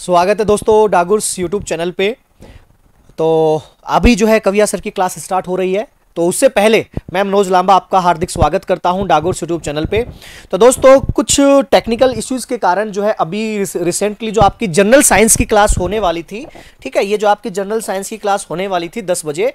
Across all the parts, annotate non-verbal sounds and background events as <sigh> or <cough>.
स्वागत है दोस्तों डागुर्स यूट्यूब चैनल पे तो अभी जो है कविया सर की क्लास स्टार्ट हो रही है तो उससे पहले मैं मनोज लांबा आपका हार्दिक स्वागत करता हूं डागोर्स यूट्यूब चैनल पे तो दोस्तों कुछ टेक्निकल इश्यूज के कारण जो है अभी रिसेंटली जो आपकी जनरल साइंस की क्लास होने वाली थी ठीक है ये जो आपकी जनरल साइंस की क्लास होने वाली थी दस बजे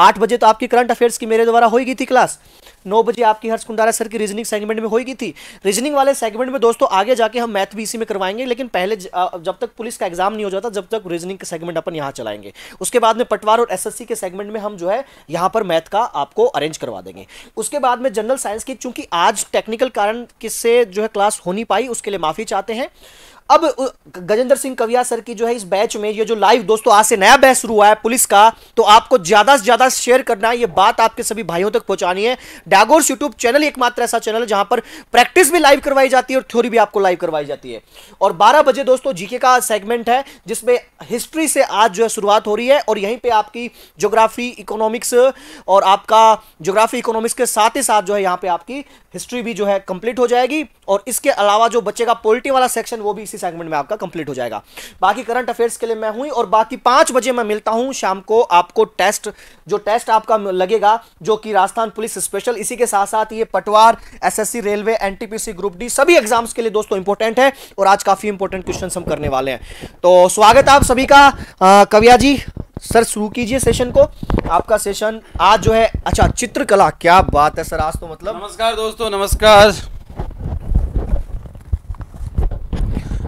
आठ बजे तो आपकी करंट अफेयर्स की मेरे द्वारा होगी थी क्लास नौ बजे आपकी हर्ष कुंडारा सर की रीजनिंग सेगमेंट में होगी थी रीजनिंग वाले सेगमेंट में दोस्तों आगे जाके हम मैथ इसी में करवाएंगे लेकिन पहले जब तक पुलिस का एग्जाम नहीं हो जाता जब तक रीजनिंग का सेगमेंट अपन यहाँ चलाएंगे उसके बाद में पटवार और एस के सेगमेंट में हम जो है यहाँ पर मैथ मैथ का आपको अरेंज करवा देंगे उसके बाद में जनरल साइंस की चूंकि आज टेक्निकल कारण किससे जो है क्लास हो नहीं पाई उसके लिए माफ़ी चाहते हैं अब गजेंद्र सिंह कविया सर की जो है इस बैच में ये जो लाइव दोस्तों आज से नया बैच शुरू हुआ है पुलिस का तो आपको ज्यादा से ज्यादा शेयर करना है ये बात आपके सभी भाइयों तक पहुंचानी है डागोर्स यूट्यूब चैनल एकमात्र ऐसा चैनल है जहां पर प्रैक्टिस भी लाइव करवाई जाती है और थ्योरी भी आपको लाइव करवाई जाती है और बारह बजे दोस्तों जीके का सेगमेंट है जिसमें हिस्ट्री से आज जो है शुरुआत हो रही है और यहीं पर आपकी जोग्राफी इकोनॉमिक्स और आपका जोग्राफी इकोनॉमिक्स के साथ ही साथ जो है यहाँ पे आपकी हिस्ट्री भी जो है कंप्लीट हो जाएगी और इसके अलावा जो बच्चे का पोल्टी वाला सेक्शन वो भी इसी सेगमेंट में आपका कंप्लीट हो जाएगा बाकी करंट अफेयर्स के लिए मैं हूँ और बाकी पांच बजे मैं मिलता हूं शाम को आपको टेस्ट जो टेस्ट आपका लगेगा जो कि राजस्थान पुलिस स्पेशल इसी के साथ साथ ये पटवार SSC railway NTPC group D सभी एग्जाम्स के लिए दोस्तों इंपॉर्टेंट है और आज काफ़ी इंपॉर्टेंट क्वेश्चन हम करने वाले हैं तो स्वागत आप सभी का कविया जी सर शुरू कीजिए सेशन को आपका सेशन आज जो है अच्छा चित्रकला क्या बात है सर आज तो मतलब नमस्कार दोस्तों नमस्कार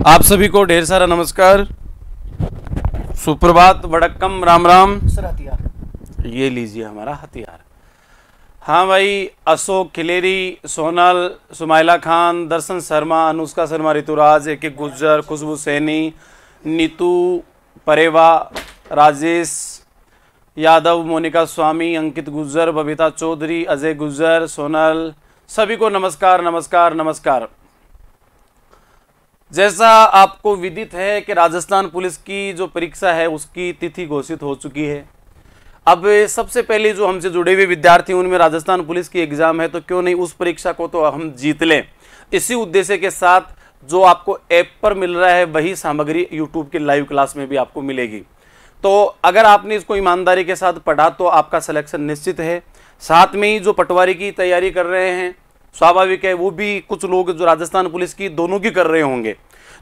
आप सभी को ढेर सारा नमस्कार सुप्रभात वड़क्कम राम राम सर हथियार ये लीजिए हमारा हथियार हाँ भाई अशोक खिलेरी सोनल सुमाइला खान दर्शन शर्मा अनुष्का शर्मा ऋतुराज ए के गुज्जर खुशबू सैनी नीतू परेवा राजेश यादव मोनिका स्वामी अंकित गुज्जर बबीता चौधरी अजय गुज्जर सोनल सभी को नमस्कार नमस्कार नमस्कार जैसा आपको विदित है कि राजस्थान पुलिस की जो परीक्षा है उसकी तिथि घोषित हो चुकी है अब सबसे पहले जो हमसे जुड़े हुए विद्यार्थी उनमें राजस्थान पुलिस की एग्ज़ाम है तो क्यों नहीं उस परीक्षा को तो हम जीत लें इसी उद्देश्य के साथ जो आपको ऐप पर मिल रहा है वही सामग्री यूट्यूब के लाइव क्लास में भी आपको मिलेगी तो अगर आपने इसको ईमानदारी के साथ पढ़ा तो आपका सिलेक्शन निश्चित है साथ में ही जो पटवारी की तैयारी कर रहे हैं स्वाभाविक है वो भी कुछ लोग जो राजस्थान पुलिस की दोनों की कर रहे होंगे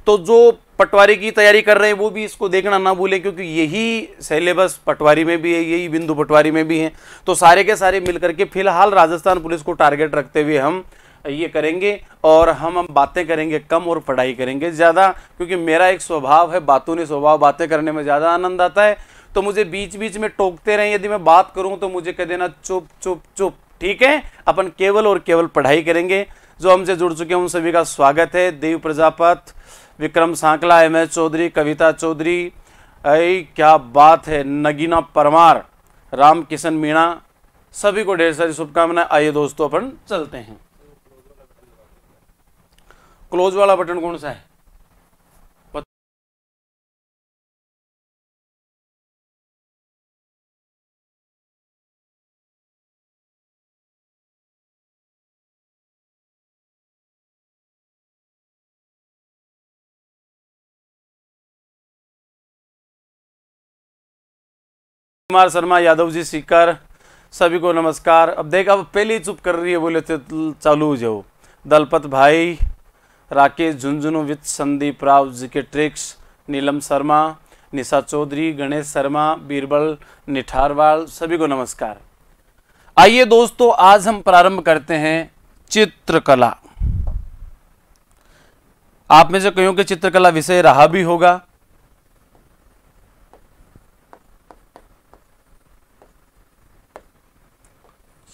तो जो पटवारी की तैयारी कर रहे हैं वो भी इसको देखना ना भूलें क्योंकि यही सिलेबस पटवारी में भी है यही बिंदु पटवारी में भी है तो सारे के सारे मिलकर के फिलहाल राजस्थान पुलिस को टारगेट रखते हुए हम ये करेंगे और हम हम बातें करेंगे कम और पढ़ाई करेंगे ज़्यादा क्योंकि मेरा एक स्वभाव है बातों ने स्वभाव बातें करने में ज़्यादा आनंद आता है तो मुझे बीच बीच में टोकते रहें यदि मैं बात करूँ तो मुझे कह देना चुप चुप चुप ठीक है अपन केवल और केवल पढ़ाई करेंगे जो हमसे जुड़ चुके हैं उन सभी का स्वागत है देव प्रजापत विक्रम सांकला एम एस चौधरी कविता चौधरी अरे क्या बात है नगीना परमार राम किशन मीणा सभी को ढेर सारी शुभकामनाएं आइए दोस्तों अपन चलते हैं क्लोज वाला बटन कौन सा है कुमार शर्मा यादव जी सीकर सभी को नमस्कार अब देख अब पहली चुप कर रही है बोले थे चालू हो जाओ दलपत भाई राकेश झुंझुनू विद संदीप राव जी के ट्रिक्स नीलम शर्मा निशा चौधरी गणेश शर्मा बीरबल निठारवाल सभी को नमस्कार आइए दोस्तों आज हम प्रारंभ करते हैं चित्रकला आप में से कहीं के चित्रकला विषय रहा भी होगा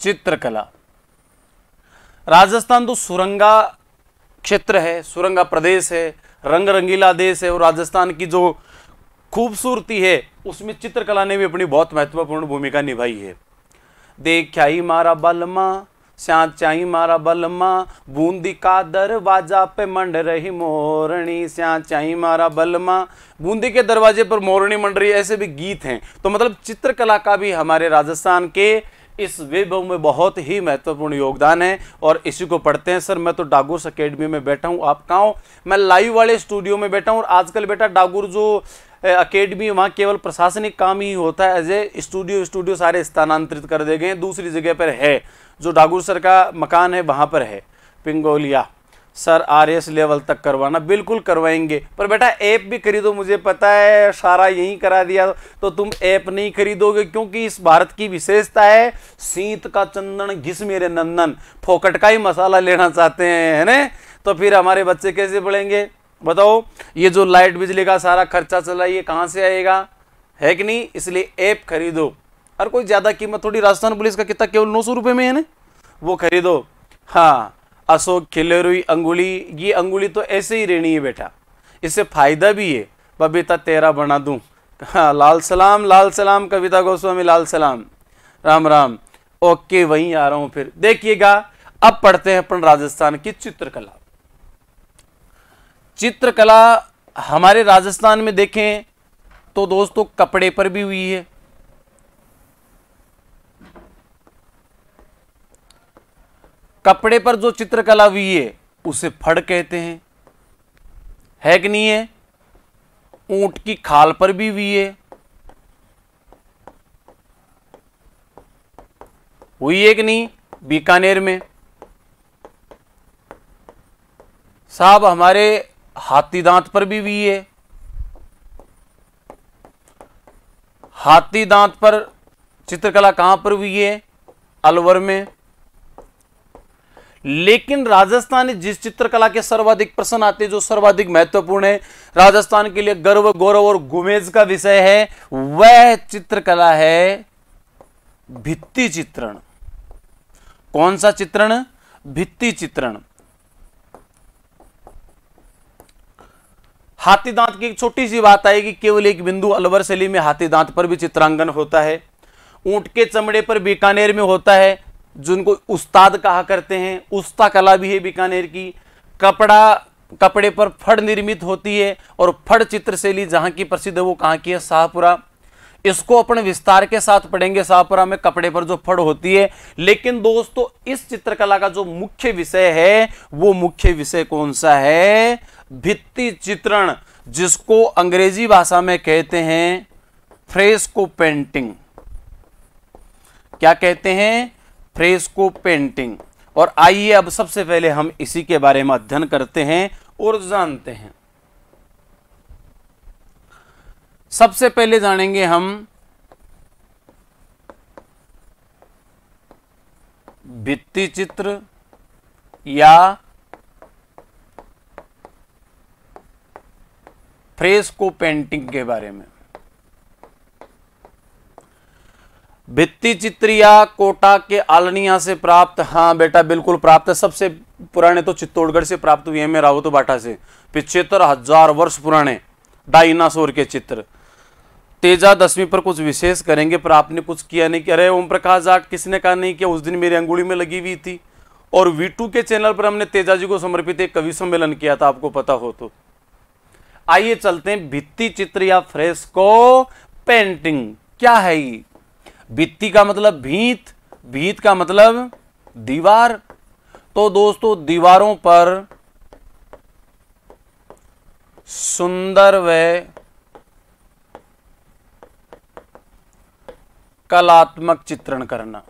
चित्रकला राजस्थान तो सुरंगा क्षेत्र है सुरंगा प्रदेश है रंग रंगीला देश है और राजस्थान की जो खूबसूरती है उसमें चित्रकला ने भी अपनी बहुत महत्वपूर्ण भूमिका निभाई है देख्याई मारा बलमा श्याचाई मारा बलमा बूंदी का दरवाजा पे मंड रही मोरणी श्याचाई मारा बलमा बूंदी के दरवाजे पर मोरणी मंड रही ऐसे भी गीत हैं तो मतलब चित्रकला का भी हमारे राजस्थान के इस वेब में बहुत ही महत्वपूर्ण योगदान है और इसी को पढ़ते हैं सर मैं तो डागोस अकेडमी में बैठा हूँ आप कहाँ मैं लाइव वाले स्टूडियो में बैठा हूँ और आजकल बेटा डागुर जो अकेडमी वहाँ केवल प्रशासनिक काम ही होता है एज ए स्टूडियो स्टूडियो सारे स्थानांतरित कर दिए गए हैं दूसरी जगह पर है जो डागुर सर का मकान है वहाँ पर है Pingolia sir R S level तक करवाना बिल्कुल करवाएंगे पर बेटा ऐप भी खरीदो मुझे पता है सारा यहीं करा दिया तो तुम ऐप नहीं खरीदोगे क्योंकि इस भारत की विशेषता है सीत का चंदन घिस मेरे नंदन फोकट का ही मसाला लेना चाहते हैं है ना तो फिर हमारे बच्चे कैसे पढ़ेंगे बताओ ये जो लाइट बिजली का सारा खर्चा चला ये कहाँ से आएगा है कि नहीं इसलिए ऐप खरीदो और कोई ज़्यादा कीमत थोड़ी राजस्थान पुलिस का कितना केवल नौ सौ रुपये में है ना वो खरीदो हाँ अशोक खिलेरुई अंगुली ये अंगुली तो ऐसे ही रहनी है बेटा इससे फ़ायदा भी है बबीता तेरा बना दूँ हाँ लाल सलाम लाल सलाम कविता गोस्वामी लाल सलाम राम राम ओके वहीं आ रहा हूँ फिर देखिएगा अब पढ़ते हैं अपन राजस्थान की चित्रकला चित्रकला हमारे राजस्थान में देखें तो दोस्तों कपड़े पर भी हुई है कपड़े पर जो चित्रकला हुई है उसे फड़ कहते हैं है कि नहीं है ऊंट की खाल पर भी हुई है हुई है कि नहीं बीकानेर में साहब हमारे हाथी दांत पर भी हुई है हाथी दांत पर चित्रकला कहां पर हुई है अलवर में लेकिन राजस्थान जिस चित्रकला के सर्वाधिक प्रश्न आते हैं जो सर्वाधिक महत्वपूर्ण है राजस्थान के लिए गर्व गौरव और गुमेज का विषय है वह चित्रकला है भित्ति चित्रण कौन सा चित्रण भित्ति चित्रण हाथी दांत की एक छोटी सी बात आई कि केवल एक बिंदु अलवर शैली में हाथी दांत पर भी चित्रांकन होता है ऊंट के चमड़े पर बीकानेर में होता है जिनको उस्ताद कहा करते हैं उस्ता कला भी है बीकानेर की कपड़ा कपड़े पर फड़ निर्मित होती है और फड़ चित्रशैली जहाँ की प्रसिद्ध है वो कहाँ की है शाहपुरा इसको अपन विस्तार के साथ पढ़ेंगे शाहपुरा में कपड़े पर जो फड़ होती है लेकिन दोस्तों इस चित्रकला का जो मुख्य विषय है वो मुख्य विषय कौन सा है भित्ति चित्रण जिसको अंग्रेजी भाषा में कहते हैं फ्रेस्को पेंटिंग क्या कहते हैं फ्रेस्को पेंटिंग और आइए अब सबसे पहले हम इसी के बारे में अध्ययन करते हैं और जानते हैं सबसे पहले जानेंगे हम भित्ति चित्र या फ्रेस्को पेंटिंग के बारे में भित्ती चित्रिया कोटा के आलनिया से प्राप्त हाँ बेटा बिल्कुल प्राप्त है सबसे पुराने तो चित्तौड़गढ़ से प्राप्त हुए हैं रावत बाटा से पिछहत्तर हजार वर्ष पुराने डाइनासोर के चित्र तेजा दसवीं पर कुछ विशेष करेंगे पर आपने कुछ किया नहीं किया अरे ओम प्रकाश जाट किसने कहा नहीं किया उस दिन मेरी अंगुली में लगी हुई थी और वीटू के चैनल पर हमने तेजा जी को समर्पित एक कवि सम्मेलन किया था आपको पता हो तो आइए चलते हैं भित्ती चित्र या फ्रेस्को पेंटिंग क्या है ये भित्ति का मतलब भीत भीत का मतलब दीवार तो दोस्तों दीवारों पर सुंदर व कलात्मक चित्रण करना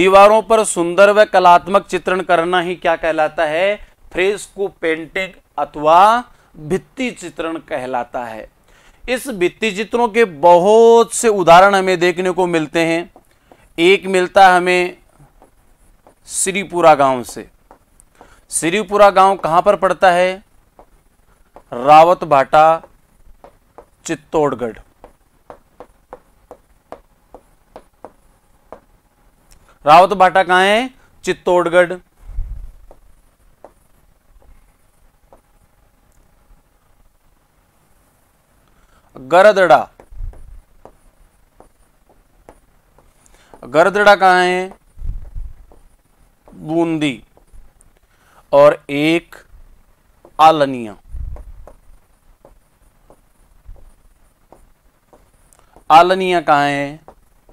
दीवारों पर सुंदर व कलात्मक चित्रण करना ही क्या कहलाता है फ्रेस्को पेंटिंग अथवा भित्ति चित्रण कहलाता है इस वित्तीय चित्रों के बहुत से उदाहरण हमें देखने को मिलते हैं एक मिलता है हमें श्रीपुरा गांव से श्रीपुरा गांव कहां पर पड़ता है रावत भाटा चित्तौड़गढ़ रावत भाटा कहां है चित्तौड़गढ़ गरदड़ा गरदड़ा कहाँ है बूंदी और एक आलनिया आलनिया कहाँ है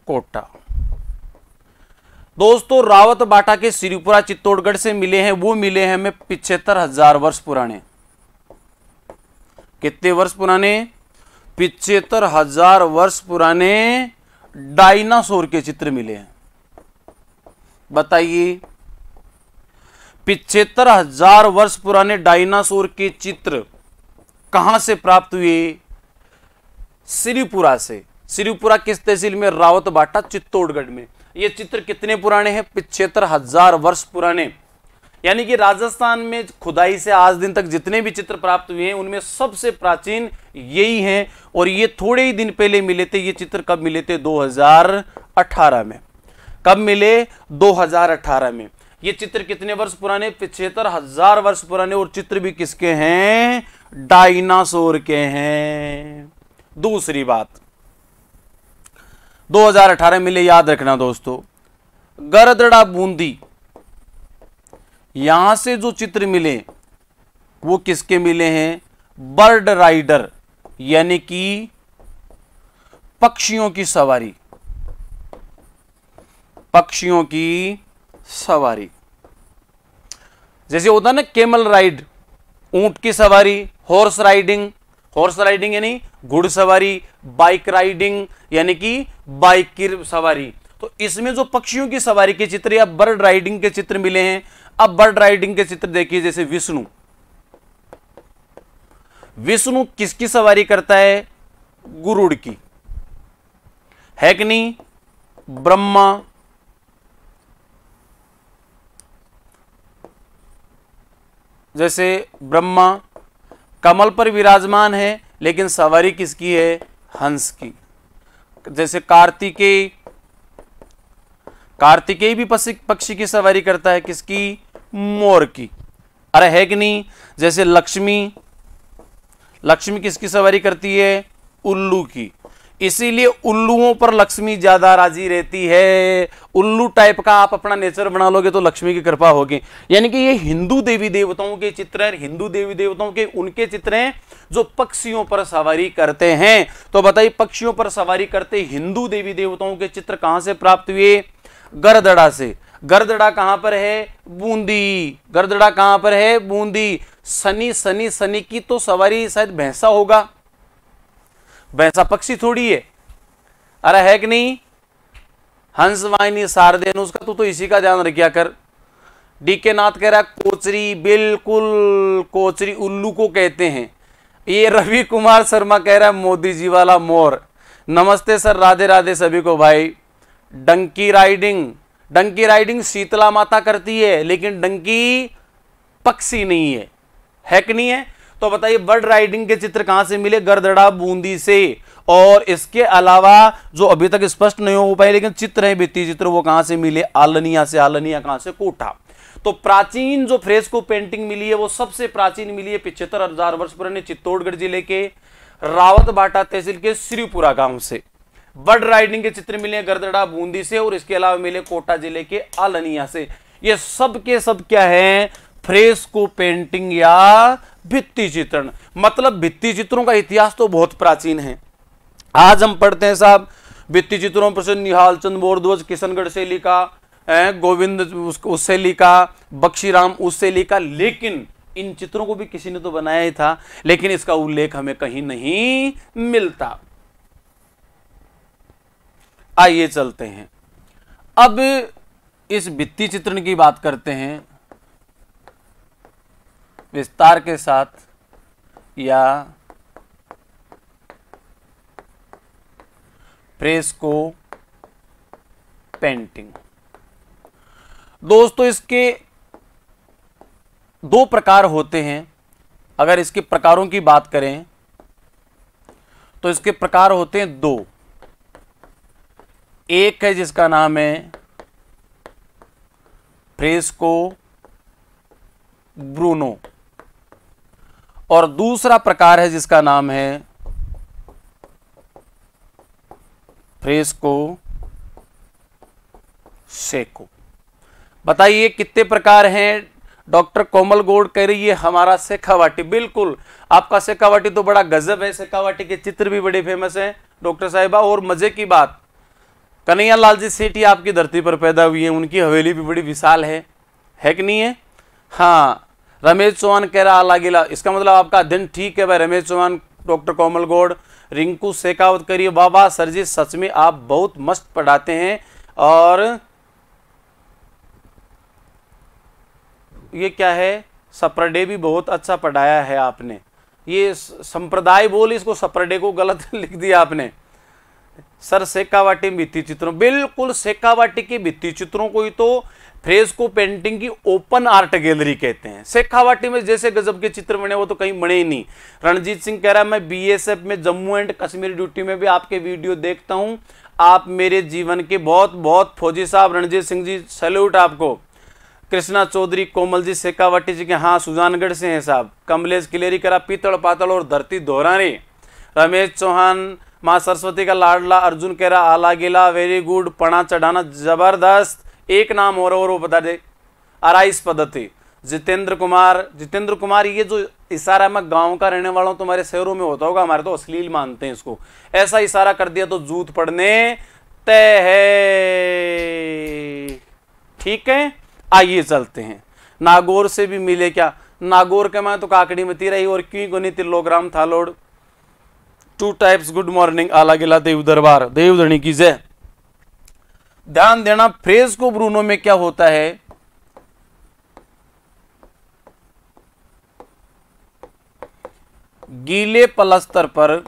कोटा दोस्तों रावत बाटा के श्रीपुरा चित्तौड़गढ़ से मिले हैं वो मिले हैं हमें पिछहत्तर हजार वर्ष पुराने कितने वर्ष पुराने पिछहत्तर हजार वर्ष पुराने डायनासोर के चित्र मिले हैं बताइए पिछहत्तर हजार वर्ष पुराने डायनासोर के चित्र कहां से प्राप्त हुए श्रीपुरा से श्रीपुरा किस तहसील में रावत बाटा चित्तौड़गढ़ में ये चित्र कितने पुराने हैं पिछहत्तर हजार वर्ष पुराने यानी कि राजस्थान में खुदाई से आज दिन तक जितने भी चित्र प्राप्त हुए हैं उनमें सबसे प्राचीन यही हैं और ये थोड़े ही दिन पहले मिले थे ये चित्र कब मिले थे 2018 में कब मिले 2018 में ये चित्र कितने वर्ष पुराने पिछहत्तर हजार वर्ष पुराने और चित्र भी किसके हैं डायनासोर के हैं दूसरी बात 2018 में याद रखना दोस्तों गरदड़ा बूंदी यहां से जो चित्र मिले वो किसके मिले हैं बर्ड राइडर यानी कि पक्षियों की सवारी पक्षियों की सवारी जैसे होता है ना केमल राइड ऊंट की सवारी हॉर्स राइडिंग हॉर्स राइडिंग यानी घुड़ सवारी बाइक राइडिंग यानी कि बाइक की सवारी तो इसमें जो पक्षियों की सवारी के चित्र या बर्ड राइडिंग के चित्र मिले हैं अब बर्ड राइडिंग के चित्र देखिए जैसे विष्णु विष्णु किसकी सवारी करता है गुरुड़ की है कि नहीं ब्रह्मा जैसे ब्रह्मा कमल पर विराजमान है लेकिन सवारी किसकी है हंस की जैसे कार्तिकेय कार्तिकेय भी पक्षी की सवारी करता है किसकी मोर की अरे है कि नहीं जैसे लक्ष्मी लक्ष्मी किसकी सवारी करती है उल्लू की इसीलिए उल्लुओं पर लक्ष्मी ज्यादा राजी रहती है उल्लू टाइप का आप अपना नेचर बना लोगे तो लक्ष्मी की कृपा होगी यानी कि ये हिंदू देवी देवताओं के चित्र हैं हिंदू देवी देवताओं के उनके चित्र हैं जो पक्षियों पर सवारी करते हैं तो बताइए पक्षियों पर सवारी करते हिंदू देवी देवताओं के चित्र कहां से प्राप्त हुए गरदड़ा से गर्दड़ा कहां पर है बूंदी गर्दड़ा कहां पर है बूंदी सनी सनी सनी की तो सवारी शायद भैंसा होगा भैंसा पक्षी थोड़ी है अरे है कि नहीं हंस वाहिनी सारदेन उसका तू तो इसी का ध्यान रखिया कर डी के नाथ कह रहा कोचरी बिल्कुल कोचरी उल्लू को कहते हैं ये रवि कुमार शर्मा कह रहा है मोदी जी वाला मोर नमस्ते सर राधे राधे सभी को भाई donkey riding donkey riding Sheetla Mata करती है लेकिन डंकी पक्षी नहीं है है कि नहीं है तो बताइए बर्ड राइडिंग के चित्र कहां से मिले गर्दड़ा बूंदी से और इसके अलावा जो अभी तक स्पष्ट नहीं हो पाए लेकिन चित्र है वित्तीय चित्र वो कहां से मिले आलनिया से आलनिया कहां से कोठा तो प्राचीन जो फ्रेस्को पेंटिंग मिली है वो सबसे प्राचीन मिली है पिछहत्तर हजार वर्ष पुराने चित्तौड़गढ़ जिले के रावत बाटा तहसील के श्रीपुरा गांव से बर्ड राइडिंग के चित्र मिले गर्दड़ा बूंदी से और इसके अलावा मिले कोटा जिले के अलनिया से ये सब के सब क्या है को पेंटिंग या भित्ति चित्रण मतलब भित्ति चित्रों का इतिहास तो बहुत प्राचीन है आज हम पढ़ते हैं साहब भित्ति चित्रों पर निहाल चंद बोरध्वज किशनगढ़ से लिखा गोविंद उससे लिखा बख्शीराम उससे लिखा लेकिन इन चित्रों को भी किसी ने तो बनाया ही था लेकिन इसका उल्लेख हमें कहीं नहीं मिलता आइए चलते हैं अब इस वित्तीय चित्रण की बात करते हैं विस्तार के साथ या प्रेस को पेंटिंग दोस्तों इसके दो प्रकार होते हैं अगर इसके प्रकारों की बात करें तो इसके प्रकार होते हैं दो एक है जिसका नाम है फ्रेस्को ब्रूनो और दूसरा प्रकार है जिसका नाम है फ्रेस्को सेको बताइए कितने प्रकार हैं डॉक्टर कोमल गोड कह रही है हमारा सेखावाटी बिल्कुल आपका सेखावाटी तो बड़ा गजब है सेखावाटी के चित्र भी बड़े फेमस हैं डॉक्टर साहिबा और मजे की बात कन्हैया लाल जी सेठी आपकी धरती पर पैदा हुई है उनकी हवेली भी बड़ी विशाल है है कि नहीं है हाँ रमेश चौहान कह रहा अला गिला इसका मतलब आपका दिन ठीक है भाई रमेश चौहान डॉक्टर कोमल गौड़ रिंकू शेखावत करिए बाबा सर जी सच में आप बहुत मस्त पढ़ाते हैं और ये क्या है सप्रडे भी बहुत अच्छा पढ़ाया है आपने ये संप्रदाय बोल इसको सप्रडे को गलत <laughs> लिख दिया आपने सर शेखावाटी भित्ति चित्रों बिल्कुल सेकावाटी की भित्ति चित्रों को ही तो फ्रेज को पेंटिंग की ओपन आर्ट गैलरी कहते हैं सेखावाटी में जैसे गजब के चित्र बने वो तो कहीं बने ही नहीं रणजीत सिंह कह रहा है मैं बीएसएफ में जम्मू एंड कश्मीर ड्यूटी में भी आपके वीडियो देखता हूं आप मेरे जीवन के बहुत बहुत फौजी साहब रणजीत सिंह जी सैल्यूट आपको कृष्णा चौधरी कोमल जी शेखावाटी जी के हाँ सुजानगढ़ से हैं साहब कमलेश किलेरी करा पीतल पातल और धरती दोहरा रमेश चौहान माँ सरस्वती का लाडला अर्जुन कह रहा आला गिला वेरी गुड पणा चढ़ाना जबरदस्त एक नाम और और वो बता दे आराइस पद्धति जितेंद्र कुमार जितेंद्र कुमार ये जो इशारा मैं गांव का रहने वाला हूं तुम्हारे शहरों में होता होगा हमारे तो अश्लील मानते हैं इसको ऐसा इशारा कर दिया तो जूत पड़ने तय है ठीक है आइए चलते हैं नागौर से भी मिले क्या नागौर के मैं तो काकड़ी में तीराई और क्यों गुनी तिलोग्राम था लोड टू टाइप्स गुड मॉर्निंग आला गिला देव दरबार देव धनी की जय ध्यान देना फ्रेज को ब्रूनो में क्या होता है गीले पलस्तर पर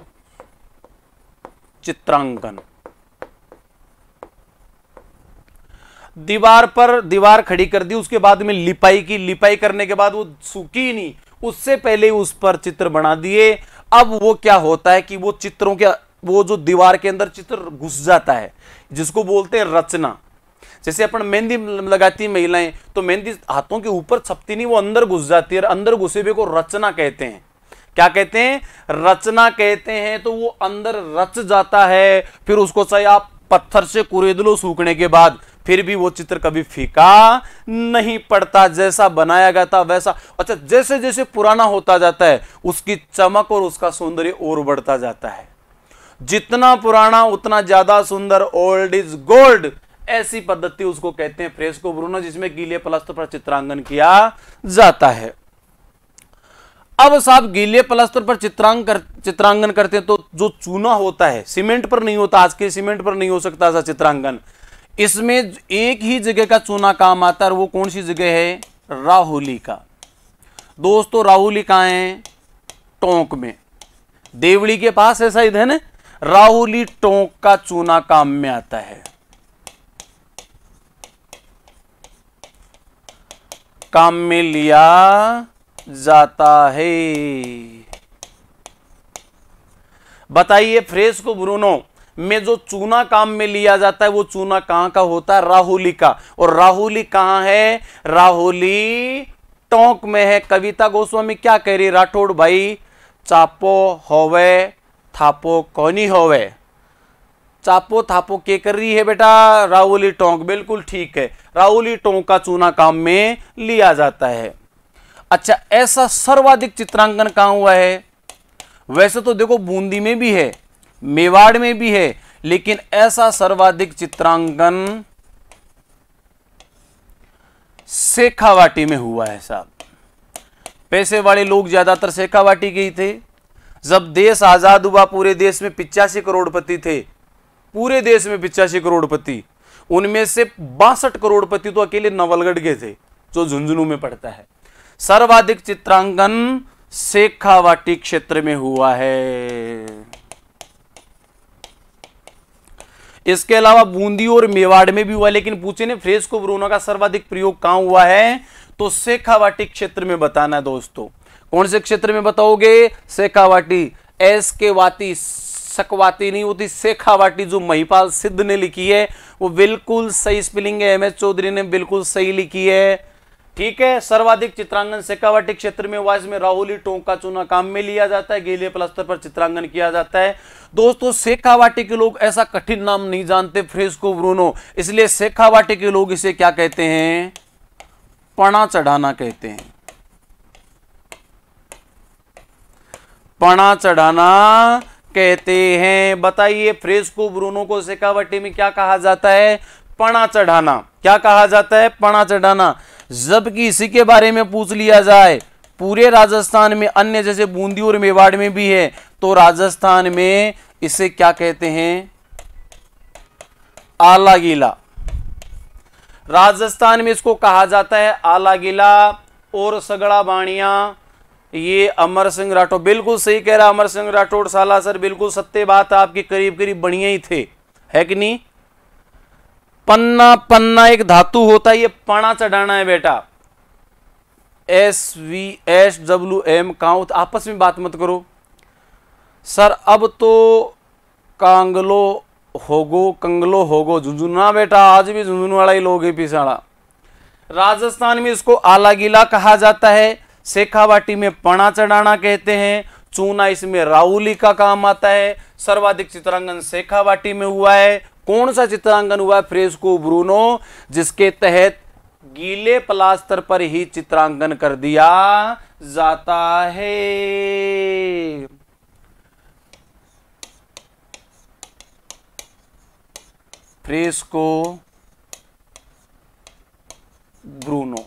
चित्रांकन दीवार पर दीवार खड़ी कर दी उसके बाद में लिपाई की लिपाई करने के बाद वो सूखी नहीं उससे पहले उस पर चित्र बना दिए अब वो क्या होता है कि वो चित्रों के वो जो दीवार के अंदर चित्र घुस जाता है जिसको बोलते हैं रचना जैसे अपन मेहंदी लगाती है महिलाएं तो मेहंदी हाथों के ऊपर छपती नहीं वो अंदर घुस जाती है और अंदर घुसे हुए को रचना कहते हैं क्या कहते हैं रचना कहते हैं तो वो अंदर रच जाता है फिर उसको चाहे आप पत्थर से कुरेद लो सूखने के बाद फिर भी वो चित्र कभी फीका नहीं पड़ता जैसा बनाया गया था वैसा अच्छा जैसे जैसे पुराना होता जाता है उसकी चमक और उसका सौंदर्य और बढ़ता जाता है जितना पुराना उतना ज्यादा सुंदर ओल्ड इज गोल्ड ऐसी पद्धति उसको कहते हैं प्रेस को ब्रूनो जिसमें गीले प्लस्तर पर चित्रांकन किया जाता है अब साहब गीले प्लास्टर पर चित्रांग कर, चित्रांगन करते हैं तो जो चूना होता है सीमेंट पर नहीं होता आज के सीमेंट पर नहीं हो सकता ऐसा चित्रांगन इसमें एक ही जगह का चूना काम आता है और वो कौन सी जगह है राहुली का दोस्तों राहुली कहा है टोंक में देवड़ी के पास ऐसा इधर ना राहुली टोंक का चूना काम में आता है काम में लिया जाता है बताइए फ्रेश को ब्रूनो में जो चूना काम में लिया जाता है वो चूना कहां का होता है राहुली का और राहुली कहां है राहुली टोंक में है कविता गोस्वामी क्या कह रही राठौड़ भाई चापो होवे थापो कौनी होवे चापो थापो के कर रही है बेटा राहुली टोंक बिल्कुल ठीक है राहुली टोंक का चूना काम में लिया जाता है अच्छा ऐसा सर्वाधिक चित्रांकन कहां हुआ है वैसे तो देखो बूंदी में भी है मेवाड़ में भी है लेकिन ऐसा सर्वाधिक चित्रांकन शेखावाटी में हुआ है साहब पैसे वाले लोग ज्यादातर शेखावाटी के ही थे जब देश आजाद हुआ पूरे देश में पिचासी करोड़पति थे पूरे देश में पिचासी करोड़पति उनमें से बासठ करोड़पति तो अकेले नवलगढ़ के थे जो झुंझुनू में पड़ता है सर्वाधिक चित्रांकन शेखावाटी क्षेत्र में हुआ है इसके अलावा बूंदी और मेवाड़ में भी हुआ लेकिन पूछे ने फ्रेस को का सर्वाधिक प्रयोग कहाँ हुआ है तो शेखावाटी क्षेत्र में बताना दोस्तों कौन से क्षेत्र में बताओगे शेखावाटी एस के वाती सकवाती नहीं होती शेखावाटी जो महिपाल सिद्ध ने लिखी है वो बिल्कुल सही स्पेलिंग है एम एस चौधरी ने बिल्कुल सही लिखी है ठीक है सर्वाधिक चित्रांगन शेखावाटी क्षेत्र में हुआ इसमें राहुली टोंक का चूना काम में लिया जाता है गीले प्लस्तर पर चित्रांगन किया जाता है दोस्तों शेखावाटी के लोग ऐसा कठिन नाम नहीं जानते फ्रेस को ब्रूनो इसलिए शेखावाटी के लोग इसे क्या कहते हैं पणा चढ़ाना कहते हैं पणा चढ़ाना कहते हैं बताइए फ्रेस को ब्रूनो को शेखावाटी में क्या कहा जाता है पणा चढ़ाना क्या कहा जाता है पणा चढ़ाना जबकि इसी के बारे में पूछ लिया जाए पूरे राजस्थान में अन्य जैसे बूंदी और मेवाड़ में भी है तो राजस्थान में इसे क्या कहते हैं आला गीला राजस्थान में इसको कहा जाता है आला गीला और सगड़ा बाणिया ये अमर सिंह राठौर बिल्कुल सही कह रहा अमर सिंह राठौर साला सर बिल्कुल सत्य बात आपके करीब करीब बढ़िया ही थे है कि नहीं पन्ना पन्ना एक धातु होता है ये पणा चढ़ाना है बेटा S V S W M काउ तो आपस में बात मत करो सर अब तो कांगलो होगो कंगलो होगो झुंझुना बेटा आज भी झुंझुन वाला ही लोग है पिछाड़ा राजस्थान में इसको आला गीला कहा जाता है शेखावाटी में पणा चढ़ाना कहते हैं चूना इसमें राउली का काम आता है सर्वाधिक चित्रांगन शेखावाटी में हुआ है कौन सा चित्रांकन हुआ है फ्रेस्को ब्रूनो जिसके तहत गीले प्लास्तर पर ही चित्रांकन कर दिया जाता है फ्रेस्को ब्रूनो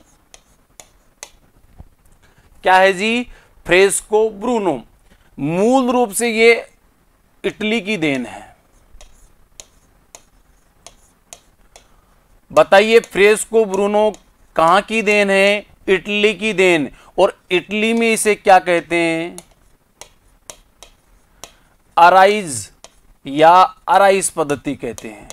क्या है जी फ्रेस्को ब्रूनो मूल रूप से ये इटली की देन है बताइए फ्रेस्को ब्रूनो कहाँ की देन है इटली की देन और इटली में इसे क्या कहते हैं अराइज या अराइज पद्धति कहते हैं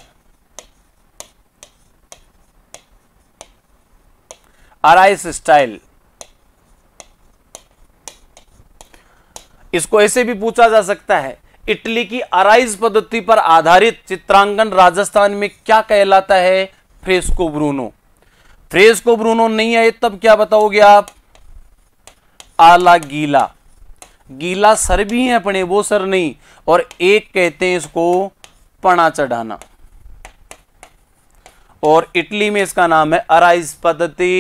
अराइज स्टाइल इसको ऐसे भी पूछा जा सकता है इटली की अराइज पद्धति पर आधारित चित्रांकन राजस्थान में क्या कहलाता है फ्रेस्को ब्रूनो फ्रेस्को ब्रूनो नहीं आए तब क्या बताओगे आप आला गीला गीला सर भी है अपने वो सर नहीं और एक कहते हैं इसको पणा चढ़ाना और इटली में इसका नाम है अराइस पद्धति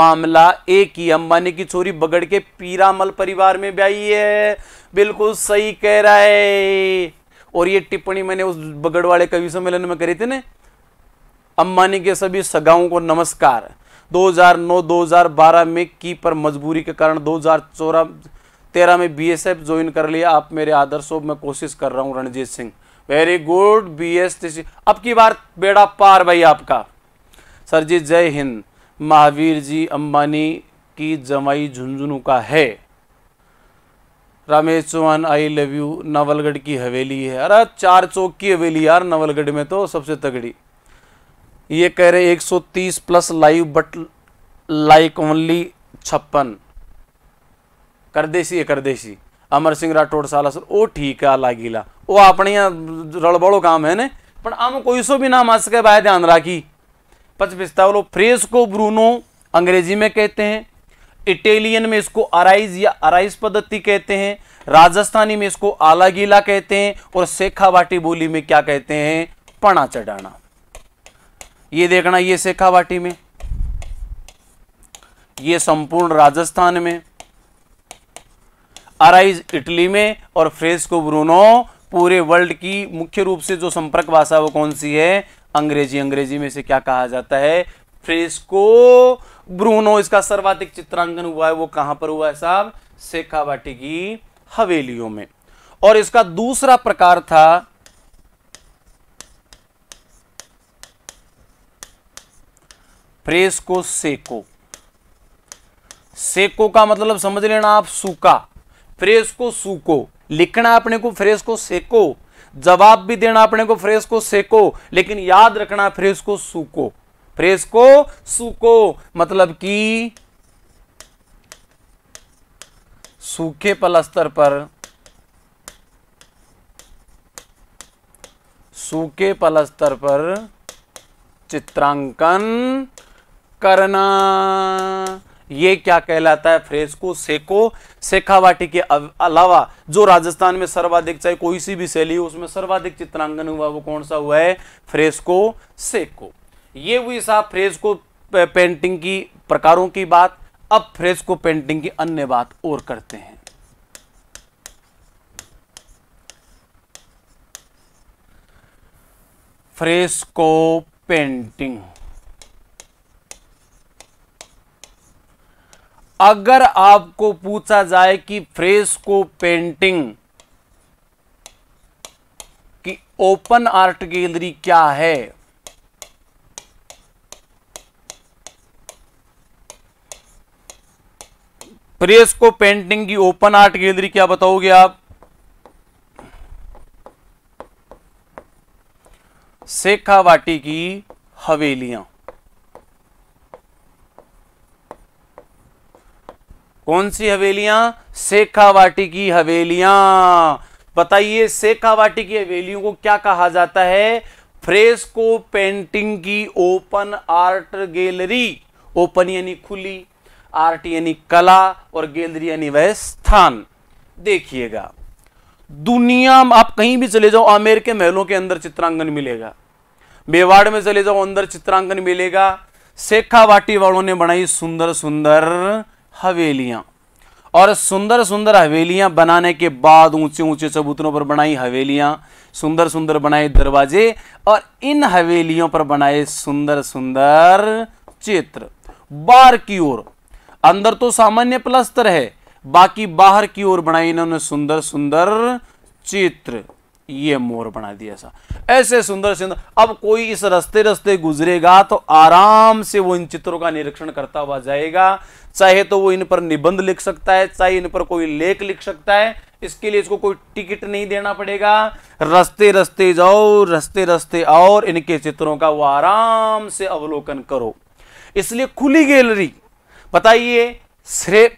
मामला एक ही अंबानी की छोरी बगड़ के पीरामल परिवार में ब्याई है बिल्कुल सही कह रहा है और ये टिप्पणी मैंने उस बगड़ वाले कवि सम्मेलन में करी थी ना अम्बानी के सभी सगाओं को नमस्कार 2009-2012 में की पर मजबूरी के कारण दो हजार तेरह में बीएसएफ ज्वाइन कर लिया आप मेरे आदर्श हो मैं कोशिश कर रहा हूं Ranjit Singh very good B S अब की बार बेड़ा पार भाई आपका सर जी जय हिंद महावीर जी अंबानी की जमाई झुंझुनू का है Ramesh Chauhan I love you Nawalgarh की हवेली है अरे चार चौक की हवेली यार नवलगढ़ में तो सबसे तगड़ी ये कह रहे 130 plus live but like only छप्पन कर है करदेसी અમર સિંહ રાઠોડ સાલા સર ठीक है લાગીલા गीला वो અહીંયા રળબળો કામ હે ને પણ આમ કોઈસો બી નામ આ સકે ભાઈ ધ્યાન રાખી पच पिस्तावलो फ्रेज को ब्रूनो अंग्रेजी में कहते हैं इटेलियन में इसको अराइज या अराइज पद्धति कहते हैं राजस्थानी में इसको आला गीला कहते हैं और शेखावाटी बोली में क्या कहते हैं पणा चढ़ाना ये देखना ये शेखावाटी में ये संपूर्ण राजस्थान में अराइज इटली में और फ्रेस्को ब्रूनो पूरे वर्ल्ड की मुख्य रूप से जो संपर्क भाषा वो कौन सी है अंग्रेजी अंग्रेजी में से क्या कहा जाता है फ्रेस्को ब्रूनो इसका सर्वाधिक चित्रांकन हुआ है वो कहां पर हुआ है साहब शेखावाटी की हवेलियों में और इसका दूसरा प्रकार था फ्रेस को सेको सेको का मतलब समझ लेना आप सूखा फ्रेस को सूको लिखना अपने को फ्रेस को सेको जवाब भी देना अपने को फ्रेस को सेको लेकिन याद रखना फ्रेस को सूको फ्रेस को सूको मतलब कि सूखे पलस्तर पर सूखे पलस्तर पर चित्रांकन करना ये क्या कहलाता है फ्रेज को सेको शेखावाटी के अलावा जो राजस्थान में सर्वाधिक चाहे कोई सी भी शैली हो उसमें सर्वाधिक चित्रांकन हुआ वो कौन सा हुआ है फ्रेज को सेको ये हुई साहब फ्रेज को पेंटिंग की प्रकारों की बात अब फ्रेज को पेंटिंग की अन्य बात और करते हैं फ्रेज को पेंटिंग अगर आपको पूछा जाए कि फ्रेस्को को पेंटिंग की ओपन आर्ट गैलरी क्या है प्रेस को पेंटिंग की ओपन आर्ट गैलरी क्या बताओगे आप शेखावाटी की हवेलियां कौन सी हवेलियां शेखावाटी की हवेलियां बताइए शेखावाटी की हवेलियों को क्या कहा जाता है फ्रेस्को पेंटिंग की ओपन आर्ट गैलरी ओपन यानी खुली आर्ट यानी कला और गैलरी यानी वह स्थान देखिएगा दुनिया आप कहीं भी चले जाओ आमेर के महलों के अंदर चित्रांकन मिलेगा मेवाड़ में चले जाओ अंदर चित्रांकन मिलेगा शेखावाटी वालों ने बनाई सुंदर सुंदर हवेलियां और सुंदर सुंदर हवेलियां बनाने के बाद ऊंचे ऊंचे चबूतरों पर बनाई हवेलियां सुंदर सुंदर बनाए दरवाजे और इन हवेलियों पर बनाए सुंदर सुंदर चित्र बाहर की ओर अंदर तो सामान्य प्लस्तर है बाकी बाहर की ओर बनाई इन्होंने सुंदर सुंदर चित्र ये मोर बना दिया सा ऐसे सुंदर सुंदर अब कोई इस रस्ते रस्ते गुजरेगा तो आराम से वो इन चित्रों का निरीक्षण करता हुआ जाएगा चाहे तो वो इन पर निबंध लिख सकता है चाहे इन पर कोई लेख लिख सकता है इसके लिए इसको कोई टिकट नहीं देना पड़ेगा रस्ते रस्ते जाओ रस्ते रस्ते और इनके चित्रों का वो आराम से अवलोकन करो इसलिए खुली गैलरी बताइए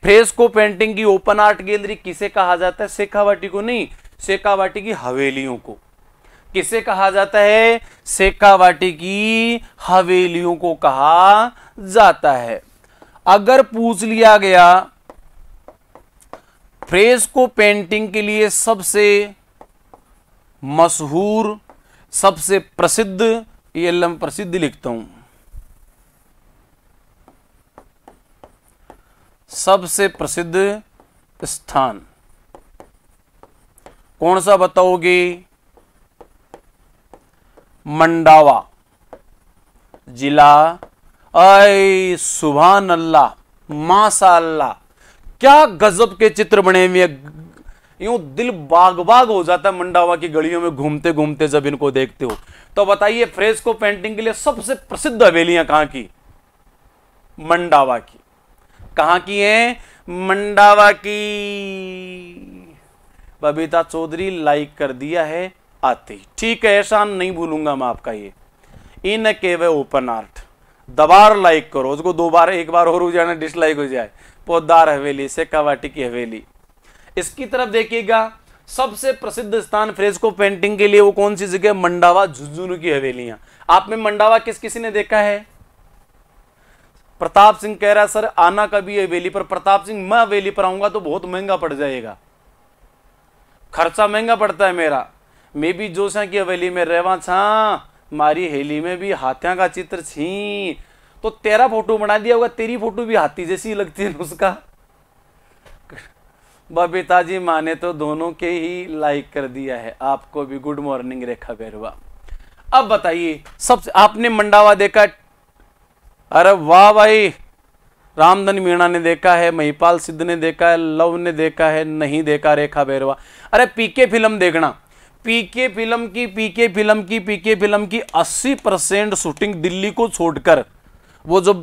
फ्रेस्को पेंटिंग की ओपन आर्ट गैलरी किसे कहा जाता है शेखावाटी को नहीं सेकावाटी की हवेलियों को किसे कहा जाता है शेखावाटी की हवेलियों को कहा जाता है अगर पूछ लिया गया को पेंटिंग के लिए सबसे मशहूर सबसे प्रसिद्ध ये लम प्रसिद्ध लिखता हूं सबसे प्रसिद्ध स्थान कौन सा बताओगे मंडावा जिला आय सुबह अल्लाह माशाला क्या गजब के चित्र बने हुए यूं दिल बाग बाग हो जाता है मंडावा की गलियों में घूमते घूमते जब इनको देखते हो तो बताइए फ्रेज को पेंटिंग के लिए सबसे प्रसिद्ध हवेलियां कहां की मंडावा की कहां की हैं मंडावा की बबीता चौधरी लाइक कर दिया है आते ही ठीक है ऐसा नहीं भूलूंगा मैं आपका ये इन के वे ओपन आर्ट दबार लाइक करो उसको दो बार एक बार और जाना डिसलाइक हो जाए पोदार हवेली से कवाटी की हवेली इसकी तरफ देखिएगा सबसे प्रसिद्ध स्थान फ्रेस्को पेंटिंग के लिए वो कौन सी जगह मंडावा झुंझुनू की हवेलियां आप में मंडावा किस किसी ने देखा है प्रताप सिंह कह रहा है सर आना कभी हवेली पर प्रताप सिंह मैं हवेली पर आऊंगा तो बहुत महंगा पड़ जाएगा खर्चा महंगा पड़ता है मेरा मैं भी जोशा की हवेली में रहवा छा मारी हेली में भी हाथियों का चित्र छी तो तेरा फोटो बना दिया होगा तेरी फोटो भी हाथी जैसी लगती है उसका बबीता जी माने तो दोनों के ही लाइक कर दिया है आपको भी गुड मॉर्निंग रेखा बेरुआ अब बताइए सबसे आपने मंडावा देखा अरे वाह भाई रामधन मीणा ने देखा है महिपाल सिद्ध ने देखा है लव ने देखा है नहीं देखा रेखा भैरवा अरे पीके फिल्म देखना पीके फिल्म की पीके फिल्म की पीके फिल्म की 80 परसेंट शूटिंग दिल्ली को छोड़कर वो जो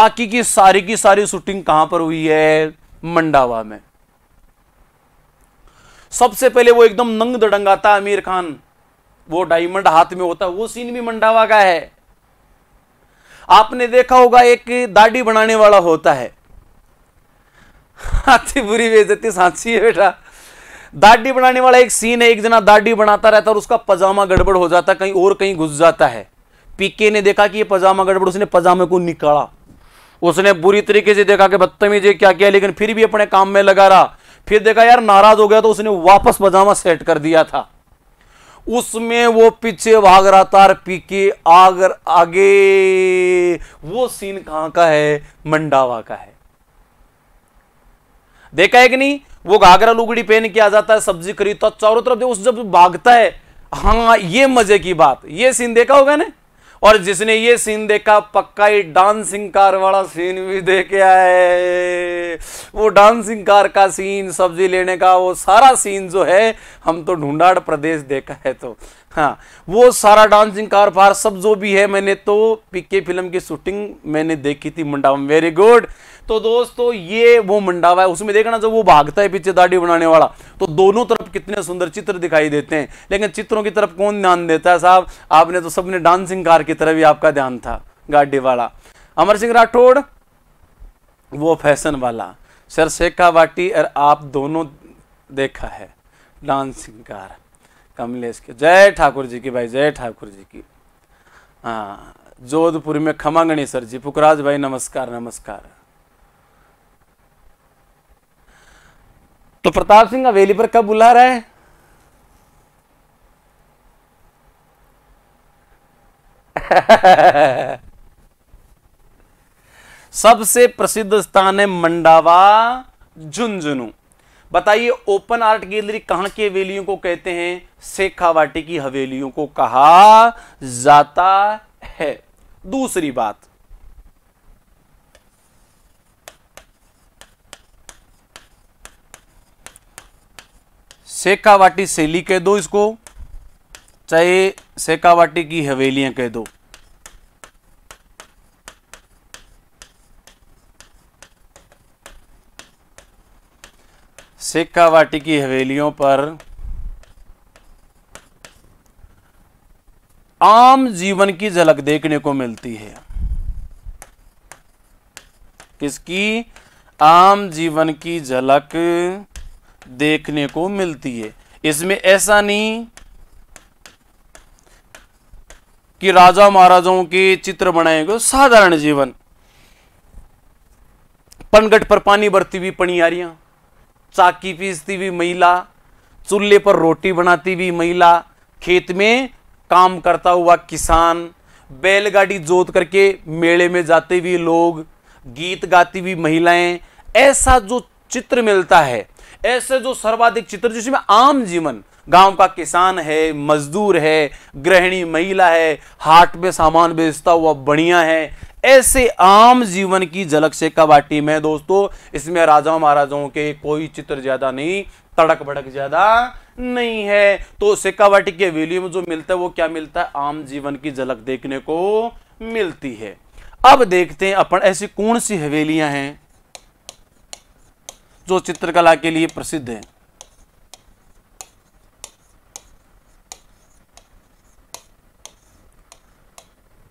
बाकी की सारी की सारी शूटिंग कहां पर हुई है मंडावा में सबसे पहले वो एकदम नंग दड़ंगाता आमिर खान वो डायमंड हाथ में होता है वो सीन भी मंडावा का है आपने देखा होगा एक दाढ़ी बनाने वाला होता है हाथी बुरी बेजती सांसी है बेटा दाढ़ी बनाने वाला एक सीन है एक जना दाढ़ी बनाता रहता और उसका पजामा गड़बड़ हो जाता है कहीं और कहीं घुस जाता है पीके ने देखा कि ये पजामा गड़बड़ उसने पजामे को निकाला उसने बुरी तरीके से देखा कि जी क्या किया लेकिन फिर भी अपने काम में लगा रहा फिर देखा यार नाराज हो गया तो उसने वापस पजामा सेट कर दिया था उसमें वो पीछे भाग रहा था पीके आगर आगे वो सीन कहां का है मंडावा का है देखा है कि नहीं वो घाघरा लुगड़ी पहन के आ जाता है सब्जी खरीदता चारों तरफ उस जब भागता है हाँ ये मजे की बात ये सीन देखा होगा ना और जिसने ये सीन देखा पक्का ही डांसिंग कार वाला सीन भी देख है वो डांसिंग कार का सीन सब्जी लेने का वो सारा सीन जो है हम तो ढूंढाड़ प्रदेश देखा है तो हाँ वो सारा डांसिंग कार फार सब जो भी है मैंने तो पीके फिल्म की शूटिंग मैंने देखी थी मंडावा वेरी गुड तो दोस्तों ये वो मंडावा है उसमें देखना जब वो भागता है पीछे दाढ़ी बनाने वाला तो दोनों तरफ कितने सुंदर चित्र दिखाई देते हैं लेकिन चित्रों की तरफ कौन ध्यान देता है साहब आपने तो सबने डांसिंग कार की तरफ ही आपका ध्यान था गाड़ी वाला अमर सिंह राठौड़ वो फैशन वाला सर शेखा वाटी और आप दोनों देखा है डांसिंग कार कमलेश के जय ठाकुर जी की भाई जय ठाकुर जी की हाँ जोधपुर में खमांगणी सर जी पुखराज भाई नमस्कार नमस्कार तो प्रताप सिंह अवेली पर कब बुला रहा है <laughs> सबसे प्रसिद्ध स्थान है मंडावा झुंझुनू जुन बताइए ओपन आर्ट गैलरी कहां की हवेलियों को कहते हैं शेखावाटी की हवेलियों को कहा जाता है दूसरी बात शेखावाटी शैली कह दो इसको चाहे शेखावाटी की हवेलियां कह दो सिक्कावाटी की हवेलियों पर आम जीवन की झलक देखने को मिलती है किसकी आम जीवन की झलक देखने को मिलती है इसमें ऐसा नहीं कि राजा महाराजाओं के चित्र बनाए गए साधारण जीवन पनगट पर पानी बरती हुई पनियारियां चाकी पीसती हुई महिला चूल्हे पर रोटी बनाती हुई महिला खेत में काम करता हुआ किसान बैलगाड़ी जोत करके मेले में जाते हुए लोग गीत गाती हुई महिलाएं ऐसा जो चित्र मिलता है ऐसे जो सर्वाधिक चित्र जिसमें आम जीवन गांव का किसान है मजदूर है गृहिणी महिला है हाट में सामान बेचता हुआ बढ़िया है ऐसे आम जीवन की झलक से कवाटी में दोस्तों इसमें राजाओं महाराजाओं के कोई चित्र ज्यादा नहीं तड़क भड़क ज्यादा नहीं है तो सिक्कावाटी के वैल्यू में जो मिलता है वो क्या मिलता है आम जीवन की झलक देखने को मिलती है अब देखते हैं अपन ऐसी कौन सी हवेलियां हैं जो चित्रकला के लिए प्रसिद्ध है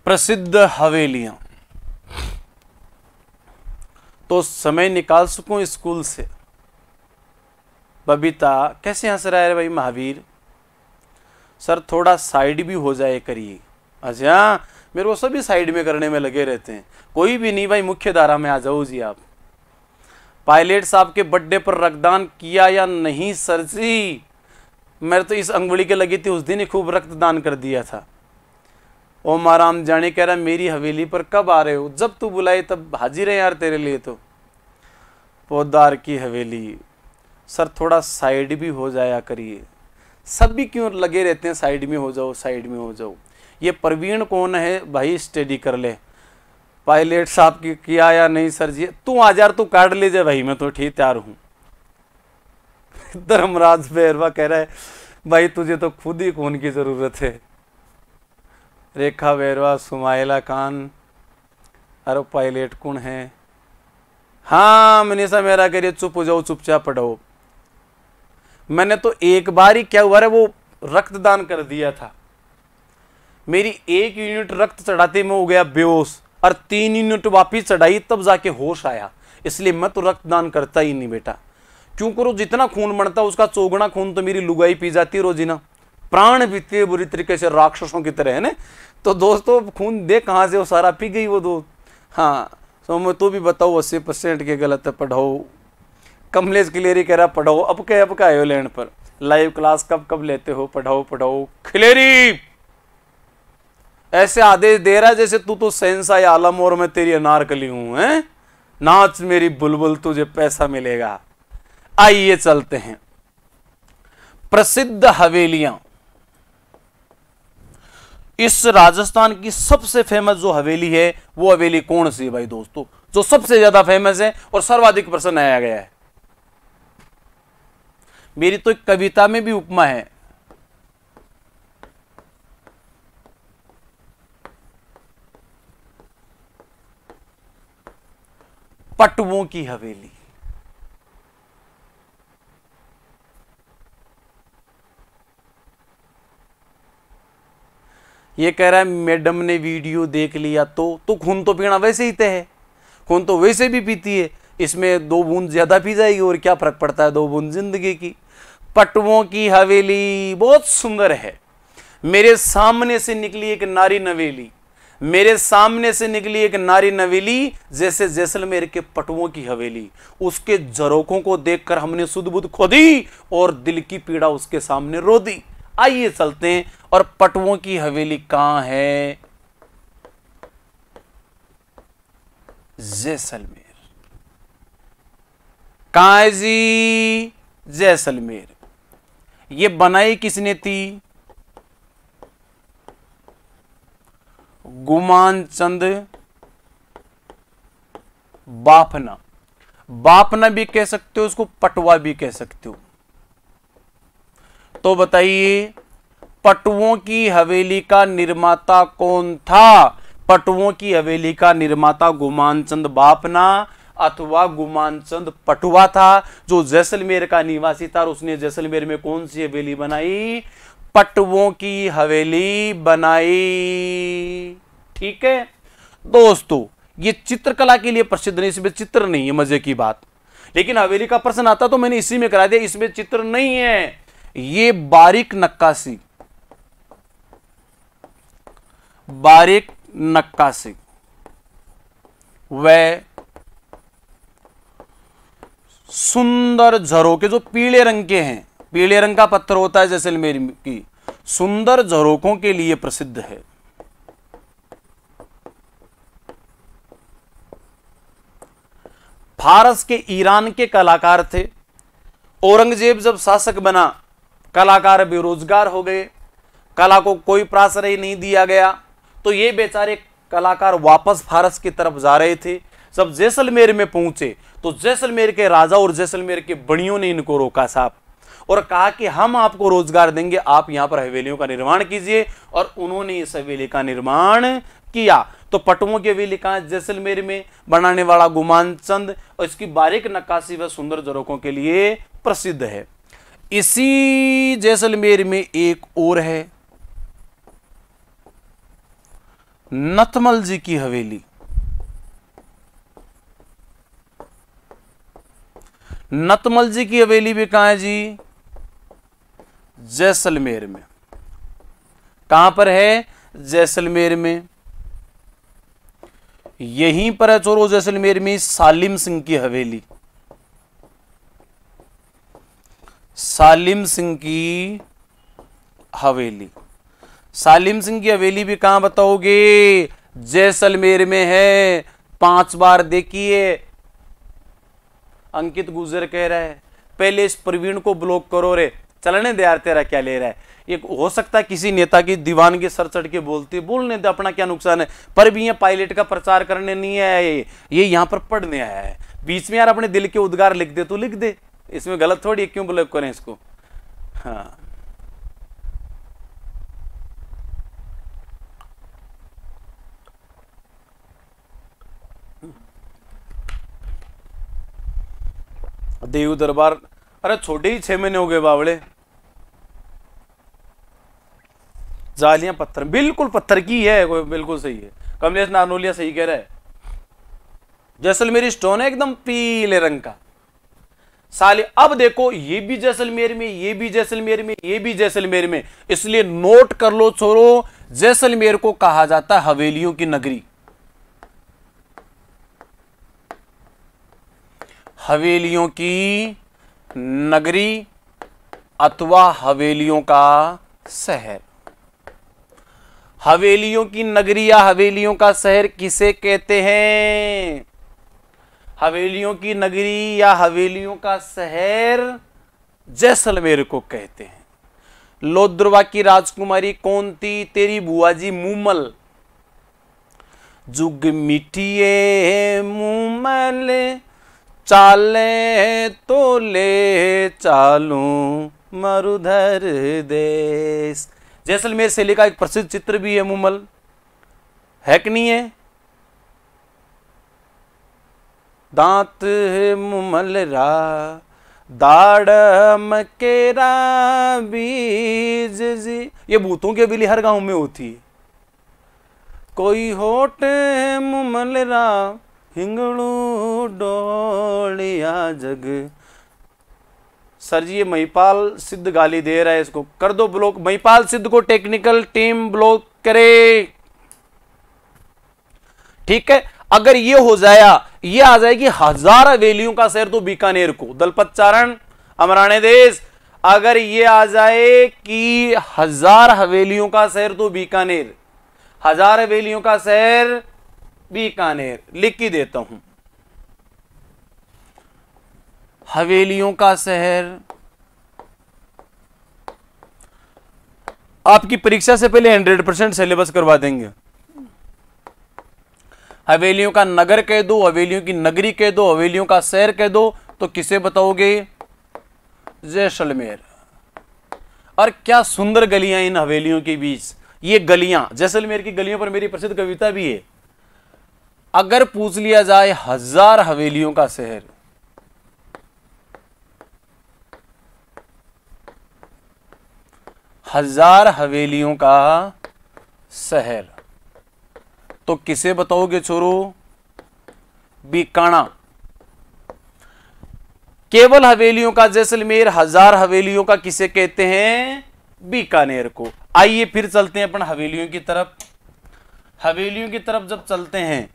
प्रसिद्ध हवेलियां तो समय निकाल सकूं स्कूल से बबीता कैसे हंस रहा है भाई महावीर सर थोड़ा साइड भी हो जाए करिए अच्छा मेरे को सभी साइड में करने में लगे रहते हैं कोई भी नहीं भाई मुख्य धारा में आ जाओ जी आप पायलट साहब के बर्थडे पर रक्तदान किया या नहीं सर जी मेरे तो इस अंगुली के लगी थी उस दिन ही खूब रक्तदान कर दिया था ओम आराम जाने कह रहा मेरी हवेली पर कब आ रहे हो जब तू बुलाए तब हाजिर है यार तेरे लिए तो पौधार की हवेली सर थोड़ा साइड भी हो जाया करिए सब भी क्यों लगे रहते हैं साइड में हो जाओ साइड में हो जाओ ये प्रवीण कौन है भाई स्टडी कर ले पायलट साहब की किया या नहीं सर जी तू आजार तू तो काट ले जाए भाई मैं तो ठीक तैयार हूँ धर्मराज बैरवा कह रहा है भाई तुझे तो खुद ही कौन की ज़रूरत है रेखा बैरवा सुमाइला खान अरे पायलट कौन है हाँ सा मेरा करिए चुप हो जाओ चुपचाप पढ़ो मैंने तो एक बार ही क्या हुआ है वो रक्तदान कर दिया था मेरी एक यूनिट रक्त चढ़ाते में हो गया बेहोश और तीन यूनिट वापिस चढ़ाई तब जाके होश आया इसलिए मैं तो रक्तदान करता ही नहीं बेटा क्योंकि रोज जितना खून बनता उसका चौगुना खून तो मेरी लुगाई पी जाती रोजीना प्राण पीती है बुरी तरीके से राक्षसों की तरह है ना तो दोस्तों खून दे कहाँ से वो सारा पी गई वो दो हाँ तो मैं तो भी बताओ अस्सी परसेंट के गलत है पढ़ाओ कमलेश क्लियरी कह रहा पढ़ाओ अब कह अब का आयो लैंड पर लाइव क्लास कब कब लेते हो पढ़ाओ पढ़ाओ खिलेरी ऐसे आदेश दे रहा जैसे तू तो सहनसा आलम और मैं तेरी अनार कली हूं है नाच मेरी बुलबुल तुझे पैसा मिलेगा आइए चलते हैं प्रसिद्ध हवेलियां इस राजस्थान की सबसे फेमस जो हवेली है वो हवेली कौन सी है भाई दोस्तों जो सबसे ज्यादा फेमस है और सर्वाधिक प्रश्न आया गया है मेरी तो एक कविता में भी उपमा है पटवों की हवेली ये कह रहा है मैडम ने वीडियो देख लिया तो तो खून तो पीना वैसे ही तय तो है खून तो वैसे भी पीती है इसमें दो बूंद ज़्यादा पी जाएगी और क्या फ़र्क पड़ता है दो बूंद जिंदगी की पटवों की हवेली बहुत सुंदर है मेरे सामने से निकली एक नारी नवेली मेरे सामने से निकली एक नारी नवेली जैसे जैसलमेर के पटुओं की हवेली उसके जरोखों को देखकर हमने सुदबुद बुध खोदी और दिल की पीड़ा उसके सामने रो दी आइए चलते हैं और पटुओं की हवेली कहां है जैसलमेर कहाँ है जी जैसलमेर ये बनाई किसने थी गुमान चंद बाफना बापना भी कह सकते हो उसको पटवा भी कह सकते हो तो बताइए पटुओं की हवेली का निर्माता कौन था पटुओं की हवेली का निर्माता गुमान चंद बापना अथवा गुमान चंद पटुआ था जो जैसलमेर का निवासी था और उसने जैसलमेर में कौन सी हवेली बनाई पटुओं की हवेली बनाई ठीक है दोस्तों ये चित्रकला के लिए प्रसिद्ध नहीं इसमें चित्र नहीं है मजे की बात लेकिन हवेली का प्रश्न आता तो मैंने इसी में करा दिया इसमें चित्र नहीं है ये बारीक नक्काशी बारीक नक्काशी व सुंदर झरों के जो पीले रंग के हैं पीले रंग का पत्थर होता है जैसलमेर की सुंदर झरोकों के लिए प्रसिद्ध है फारस के ईरान के कलाकार थे औरंगजेब जब शासक बना कलाकार बेरोजगार हो गए कला को कोई प्राश्रय नहीं दिया गया तो ये बेचारे कलाकार वापस फारस की तरफ जा रहे थे जब जैसलमेर में पहुंचे तो जैसलमेर के राजा और जैसलमेर के बणियों ने इनको रोका साहब और कहा कि हम आपको रोजगार देंगे आप यहाँ पर हवेलियों का निर्माण कीजिए और उन्होंने इस हवेली का निर्माण किया तो पटुओं की हवेली कहा जैसलमेर में बनाने वाला गुमान चंद और इसकी बारीक नक्काशी व सुंदर जरोकों के लिए प्रसिद्ध है इसी जैसलमेर में एक और है नतमल जी की हवेली नतमल जी की हवेली भी कहा है जी जैसलमेर में कहां पर है जैसलमेर में यहीं पर है चोरो जैसलमेर में सालिम सिंह की हवेली सालिम सिंह की हवेली सालिम सिंह की हवेली भी कहां बताओगे जैसलमेर में है पांच बार देखिए अंकित गुजर कह रहा है पहले इस प्रवीण को ब्लॉक करो रे चलने दे यार तेरा क्या ले रहा है ये हो सकता है किसी नेता की दीवान के सर चढ़ के बोलते बोलने दे अपना क्या नुकसान है पर भी ये पायलट का प्रचार करने नहीं आया ये ये पर पढ़ने आया है बीच में यार अपने दिल के उद्गार लिख दे तो लिख दे इसमें गलत थोड़ी क्यों ब्लॉक करें इसको हाँ देव दरबार अरे छोटे ही छह महीने हो गए बावड़े जालियां पत्थर बिल्कुल पत्थर की है कोई बिल्कुल सही है कमलेश नानोलिया सही कह रहा है जैसलमेरी स्टोन है एकदम पीले रंग का साले अब देखो ये भी जैसलमेर में ये भी जैसलमेर में ये भी जैसलमेर में इसलिए नोट कर लो छोरो जैसलमेर को कहा जाता है हवेलियों की नगरी हवेलियों की नगरी अथवा हवेलियों का शहर हवेलियों की नगरी या हवेलियों का शहर किसे कहते हैं हवेलियों की नगरी या हवेलियों का शहर जैसलमेर को कहते हैं लोद्रवा की राजकुमारी कौन थी तेरी बुआ जी मुमल जुग मिटिए मुमल चाले तो ले चालू मरुधर देश जैसलमेर शैली का एक प्रसिद्ध चित्र भी है मुमल है कि नहीं है दांत मुमलरा दाड़ केरा बीज जी ये भूतों के बिली हर गांव में होती है कोई होट मुमलरा हिंगड़ू डोलिया जग सर जी ये महिपाल सिद्ध गाली दे रहा है इसको कर दो ब्लॉक महिपाल सिद्ध को टेक्निकल टीम ब्लॉक करे ठीक है अगर ये हो जाया ये आ जाएगी हजार वेलियों का शहर तो बीकानेर को दलपत चारण अमराणे देश अगर ये आ जाए कि हजार हवेलियों का शहर तो बीकानेर हजार हवेलियों का शहर बीकानेर लिख ही देता हूं हवेलियों का शहर आपकी परीक्षा से पहले 100 परसेंट सिलेबस करवा देंगे हवेलियों का नगर कह दो हवेलियों की नगरी कह दो हवेलियों का शहर कह दो तो किसे बताओगे जैसलमेर और क्या सुंदर गलियां इन हवेलियों के बीच ये गलियां जैसलमेर की गलियों पर मेरी प्रसिद्ध कविता भी है अगर पूछ लिया जाए हजार हवेलियों का शहर हजार हवेलियों का शहर तो किसे बताओगे छोरो बीकाणा केवल हवेलियों का जैसलमेर हजार हवेलियों का किसे कहते हैं बीकानेर को आइए फिर चलते हैं अपन हवेलियों की तरफ हवेलियों की तरफ जब चलते हैं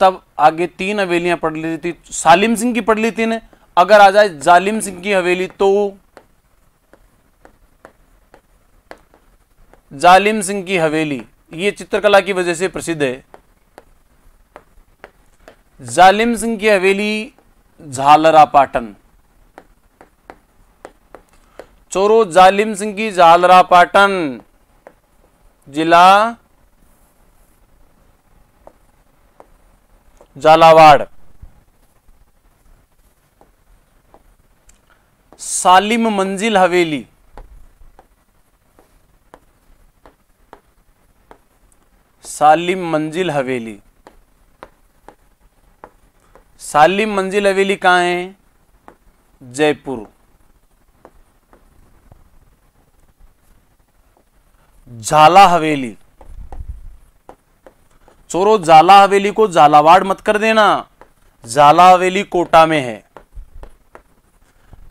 तब आगे तीन हवेलियां पढ़ ली थी सालिम सिंह की पढ़ ली थी ने अगर आ जाए जालिम सिंह की हवेली तो जालिम सिंह की हवेली ये चित्रकला की वजह से प्रसिद्ध है जालिम सिंह की हवेली झालरा पाटन चोरो जालिम सिंह की झालरा पाटन जिला झालावाड़ सालिम मंजिल हवेली सालिम मंजिल हवेली सालिम मंजिल हवेली कहाँ है जयपुर झाला हवेली चोरो झाला हवेली को झालावाड़ मत कर देना झाला हवेली कोटा में है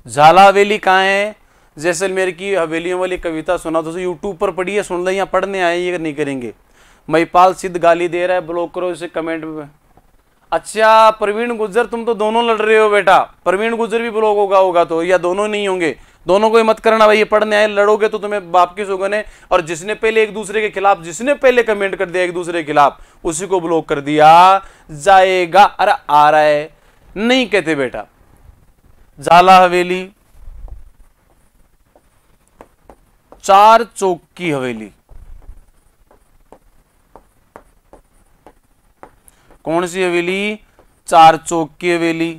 झाला हवेली कहाँ है जैसलमेर की हवेलियों वाली कविता सुना तो यूट्यूब पर पढ़ी है सुन लें या पढ़ने आए ये नहीं करेंगे महिपाल सिद्ध गाली दे रहा है ब्लॉक करो इसे कमेंट में अच्छा प्रवीण गुजर तुम तो दोनों लड़ रहे हो बेटा प्रवीण गुजर भी ब्लॉक होगा होगा तो या दोनों नहीं होंगे दोनों को मत करना भाई ये पढ़ने आए लड़ोगे तो तुम्हें बाप की सुगने और जिसने पहले एक दूसरे के खिलाफ जिसने पहले कमेंट कर दिया एक दूसरे के खिलाफ उसी को ब्लॉक कर दिया जाएगा अरे आ रहा है नहीं कहते बेटा जाला हवेली चार चौक की हवेली कौन सी हवेली चार चौक की हवेली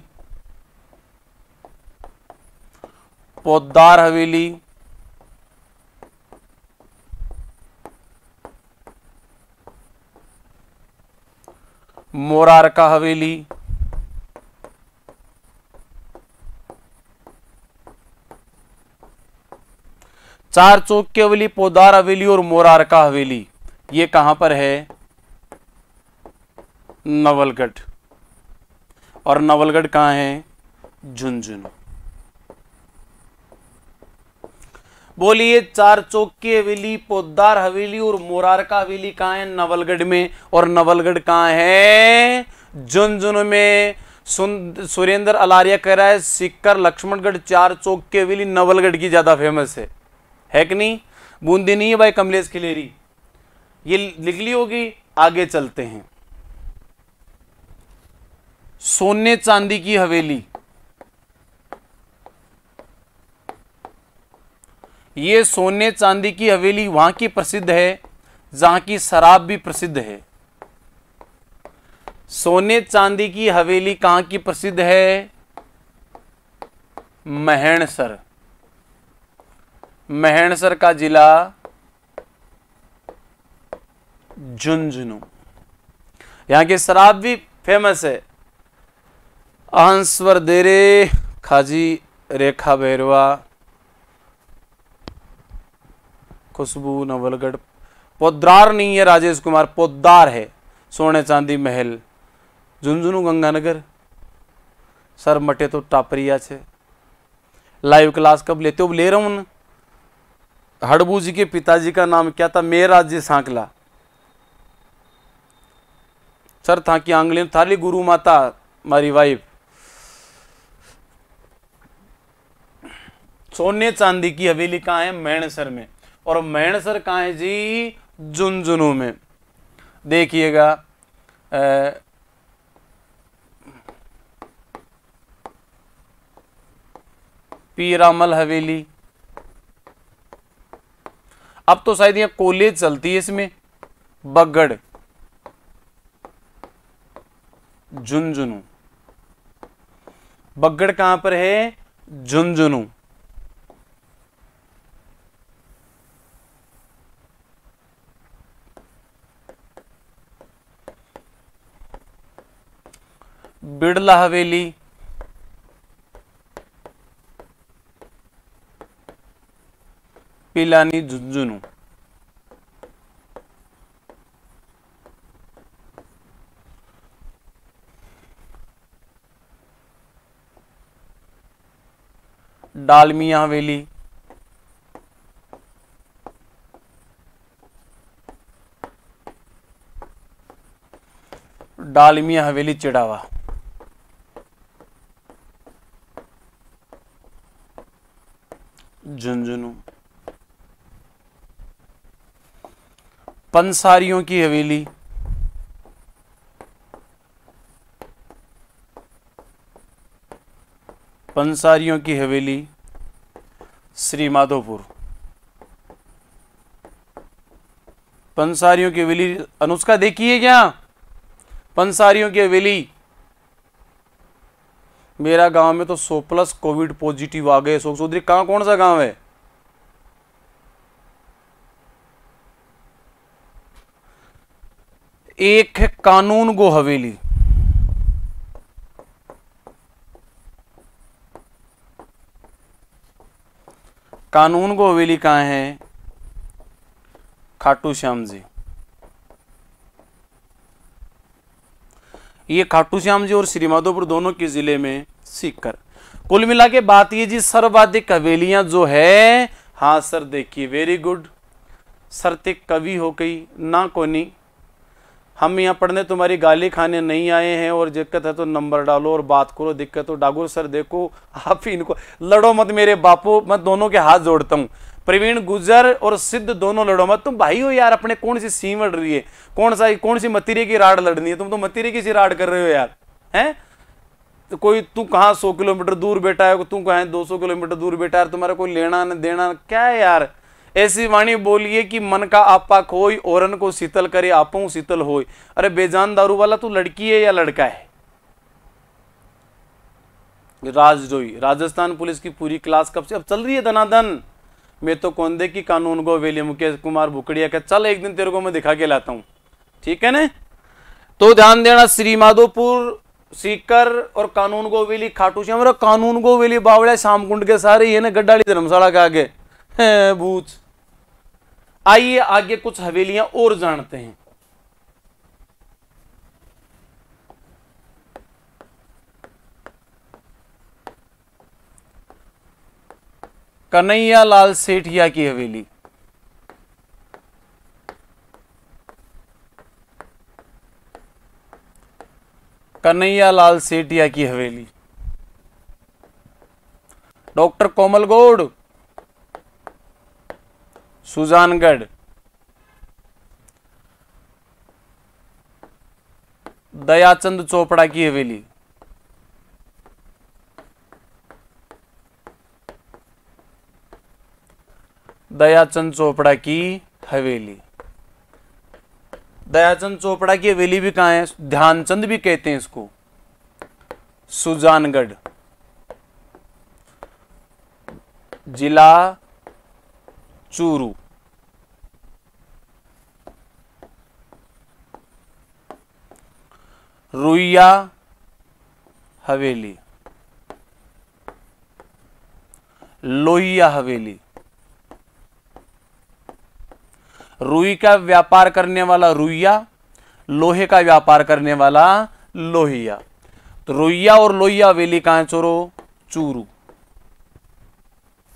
पौदार हवेली मोरार का हवेली चार चौक की हवेली पौदार हवेली और मोरार का हवेली ये कहां पर है नवलगढ़ और नवलगढ़ कहाँ है झुंझुनू बोलिए चार चौक की हवेली पोदार हवेली और मोरार का हवेली कहाँ है नवलगढ़ में और नवलगढ़ कहाँ है झुंझुनू में सुरेंद्र अलारिया कह रहा है सिक्कर लक्ष्मणगढ़ चार चौक के हवेली नवलगढ़ की ज़्यादा फेमस है है कि नहीं बूंदी नहीं है भाई कमलेश खिलेरी ये लिख ली होगी आगे चलते हैं सोने चांदी की हवेली ये सोने चांदी की हवेली वहां की प्रसिद्ध है जहां की शराब भी प्रसिद्ध है सोने चांदी की हवेली कहां की प्रसिद्ध है महणसर महणसर का जिला झुंझुनू यहां की शराब भी फेमस है आंसवर देरे खाजी रेखा बैरवा खुशबू नवलगढ़ पोद्दार नहीं है राजेश कुमार पोद्दार है सोने चांदी महल झुंझुनू गंगानगर सर मटे तो टापरिया छे लाइव क्लास कब लेते हो ले रहा हूँ हड़बू जी के पिताजी का नाम क्या था मेरा जी सांकला सर था कि आंगली थाली गुरु माता मारी वाइफ सोने चांदी की हवेली कहाँ है मैणसर में और मैणसर कहाँ है जी झुंझुनू में देखिएगा पीरामल हवेली अब तो शायद यहां कॉलेज चलती है इसमें बगड़ झुंझुनू बगड़ कहां पर है झुंझुनू बिड़ला हवेली पिलानी झुंझुनू डालमिया हवेली डालमिया हवेली चिड़ावा पंसारियों की हवेली पंसारियों की हवेली श्री माधोपुर पंसारियों की हवेली अनुष्का देखिए क्या पंसारियों की हवेली मेरा गांव में तो सो प्लस कोविड पॉजिटिव आ गए अशोक चौधरी कहाँ कौन सा गांव है एक है कानून गो हवेली कानून गो हवेली कहाँ है खाटू श्याम जी ये खाटू श्याम जी और श्री माधोपुर दोनों के जिले में सीकर कुल मिला के बात ये जी सर्वाधिक हवेलियां जो है हाँ सर देखिए वेरी गुड सर ते कवि हो गई ना कोनी हम यहाँ पढ़ने तुम्हारी गाली खाने नहीं आए हैं और दिक्कत है तो नंबर डालो और बात करो दिक्कत हो डागुर सर देखो आप ही इनको लड़ो मत मेरे बापू मैं दोनों के हाथ जोड़ता हूँ प्रवीण गुजर और सिद्ध दोनों लड़ो मत तुम भाई हो यार अपने कौन सी सीम लड़ रही है कौन सा कौन सी मतीरे की राड लड़नी है तुम तो मतीरे की सी राड कर रहे हो यार हैं तो कोई तू कहाँ सौ किलोमीटर दूर बैठा है तू कहाँ दो सौ किलोमीटर दूर बैठा है तुम्हारा कोई लेना देना क्या है यार ऐसी वाणी बोलिए कि मन का आपा खोई औरन को शीतल करे आपों शीतल हो अरे बेजान दारू वाला तू तो लड़की है या लड़का है राजडोई राजस्थान पुलिस की पूरी क्लास कब से अब चल रही है धनाधन मैं तो कौन दे की कानून को वेली मुकेश कुमार बुकड़िया का चल एक दिन तेरे को मैं दिखा के लाता हूं ठीक है ना तो ध्यान देना श्री माधोपुर सीकर और कानून गोवेली खाटू श्याम कानून गोवेली बावड़ा शामकुंड के सारे ये ना गड्ढाली धर्मशाला के आगे भूत आइए आगे कुछ हवेलियां और जानते हैं कन्हैया लाल सेठिया की हवेली कन्हैया लाल सेठिया की हवेली डॉक्टर कोमल गौड़ सुजानगढ़ दयाचंद चोपड़ा की हवेली दयाचंद चोपड़ा की हवेली दयाचंद चोपड़ा की हवेली भी कहा है ध्यानचंद भी कहते हैं इसको सुजानगढ़ जिला चूरू रुईया हवेली लोहिया हवेली रुई का व्यापार करने वाला रुईया लोहे का व्यापार करने वाला लोहिया तो रुइया और लोहिया हवेली कहां चोरो चूरू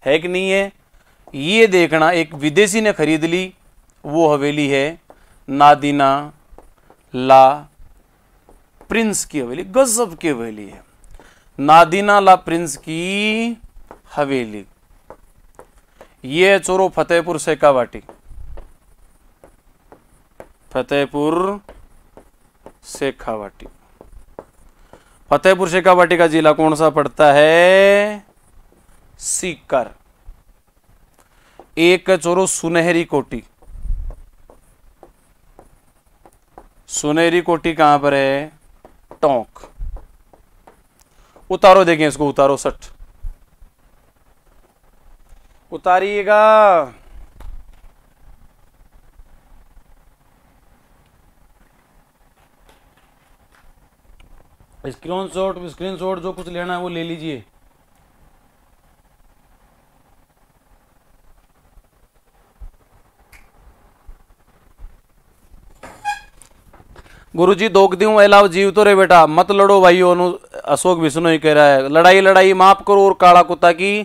है कि नहीं है ये देखना एक विदेशी ने खरीद ली वो हवेली है नादिना ला प्रिंस की हवेली गजब की हवेली है नादिना ला प्रिंस की हवेली ये है चोरो फतेहपुर सेकावाटी फतेहपुर शेखावाटी फतेहपुर शेखावाटी का जिला कौन सा पड़ता है सीकर एक चोरो सुनहरी कोटी सुनहरी कोटी कहां पर है टोंक उतारो देखें इसको उतारो सट उतारिएगा स्क्रीन शॉट स्क्रीन शॉट जो कुछ लेना है वो ले लीजिए ગુરુજી દોગદી હું એલાવ જીવતો રે બેટા મત લડો ભાઈઓનું અશોક વિષ્ણુ કह रहा है લડાઈ લડાઈ માફ કરો ઓર કાળા કુત્તા કી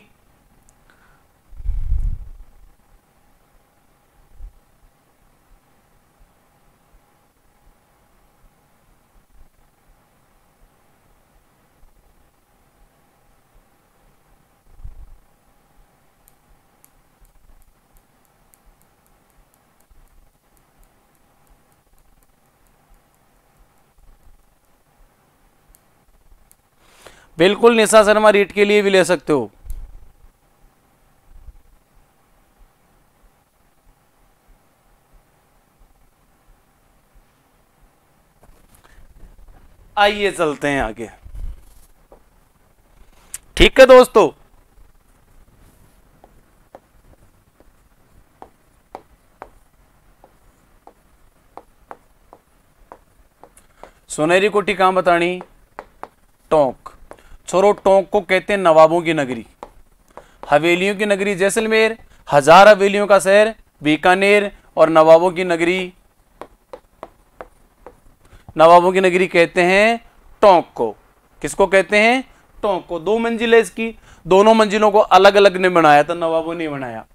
बिल्कुल निशा शर्मा रीट के लिए भी ले सकते हो आइए चलते हैं आगे ठीक है दोस्तों सोनेरी कोटी कहां बतानी टोंक छोरो टोंक को कहते हैं नवाबों की नगरी हवेलियों की नगरी जैसलमेर हजार हवेलियों का शहर बीकानेर और नवाबों की नगरी नवाबों की नगरी कहते हैं टोंक को किसको कहते हैं टोंक को दो मंजिल है इसकी दोनों मंजिलों को अलग अलग ने बनाया था नवाबों ने बनाया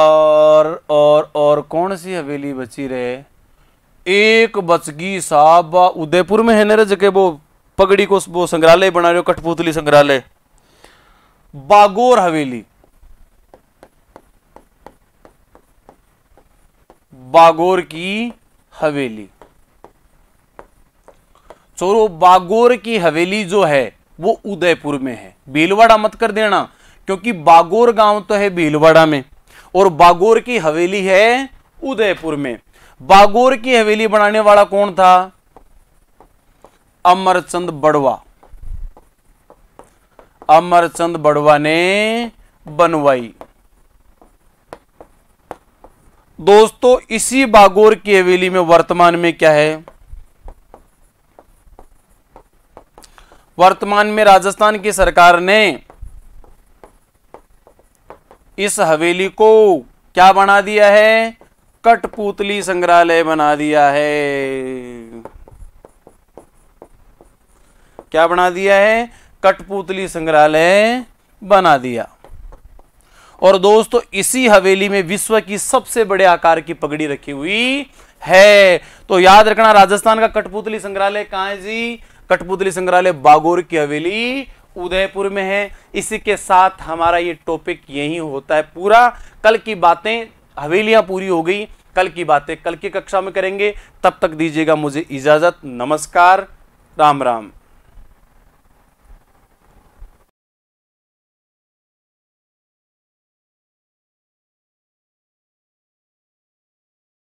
और और और कौन सी हवेली बची रहे एक बचगी साहब उदयपुर में है ना जगह वो पगड़ी को वो संग्रहालय बना रहे हो कठपुतली संग्रहालय बागोर हवेली बागोर की हवेली चोरो बागोर की हवेली जो है वो उदयपुर में है भीलवाड़ा मत कर देना क्योंकि बागोर गांव तो है भीलवाड़ा में और बागोर की हवेली है उदयपुर में बागोर की हवेली बनाने वाला कौन था अमरचंद बड़वा अमरचंद बड़वा ने बनवाई दोस्तों इसी बागोर की हवेली में वर्तमान में क्या है वर्तमान में राजस्थान की सरकार ने इस हवेली को क्या बना दिया है कठपुतली संग्रहालय बना दिया है क्या बना दिया है कठपुतली संग्रहालय बना दिया और दोस्तों इसी हवेली में विश्व की सबसे बड़े आकार की पगड़ी रखी हुई है तो याद रखना राजस्थान का कठपुतली संग्रहालय कहा है जी कठपुतली संग्रहालय बागोर की हवेली उदयपुर में है इसी के साथ हमारा ये टॉपिक यही होता है पूरा कल की बातें हवेलियां पूरी हो गई कल की बातें कल की कक्षा में करेंगे तब तक दीजिएगा मुझे इजाज़त नमस्कार राम राम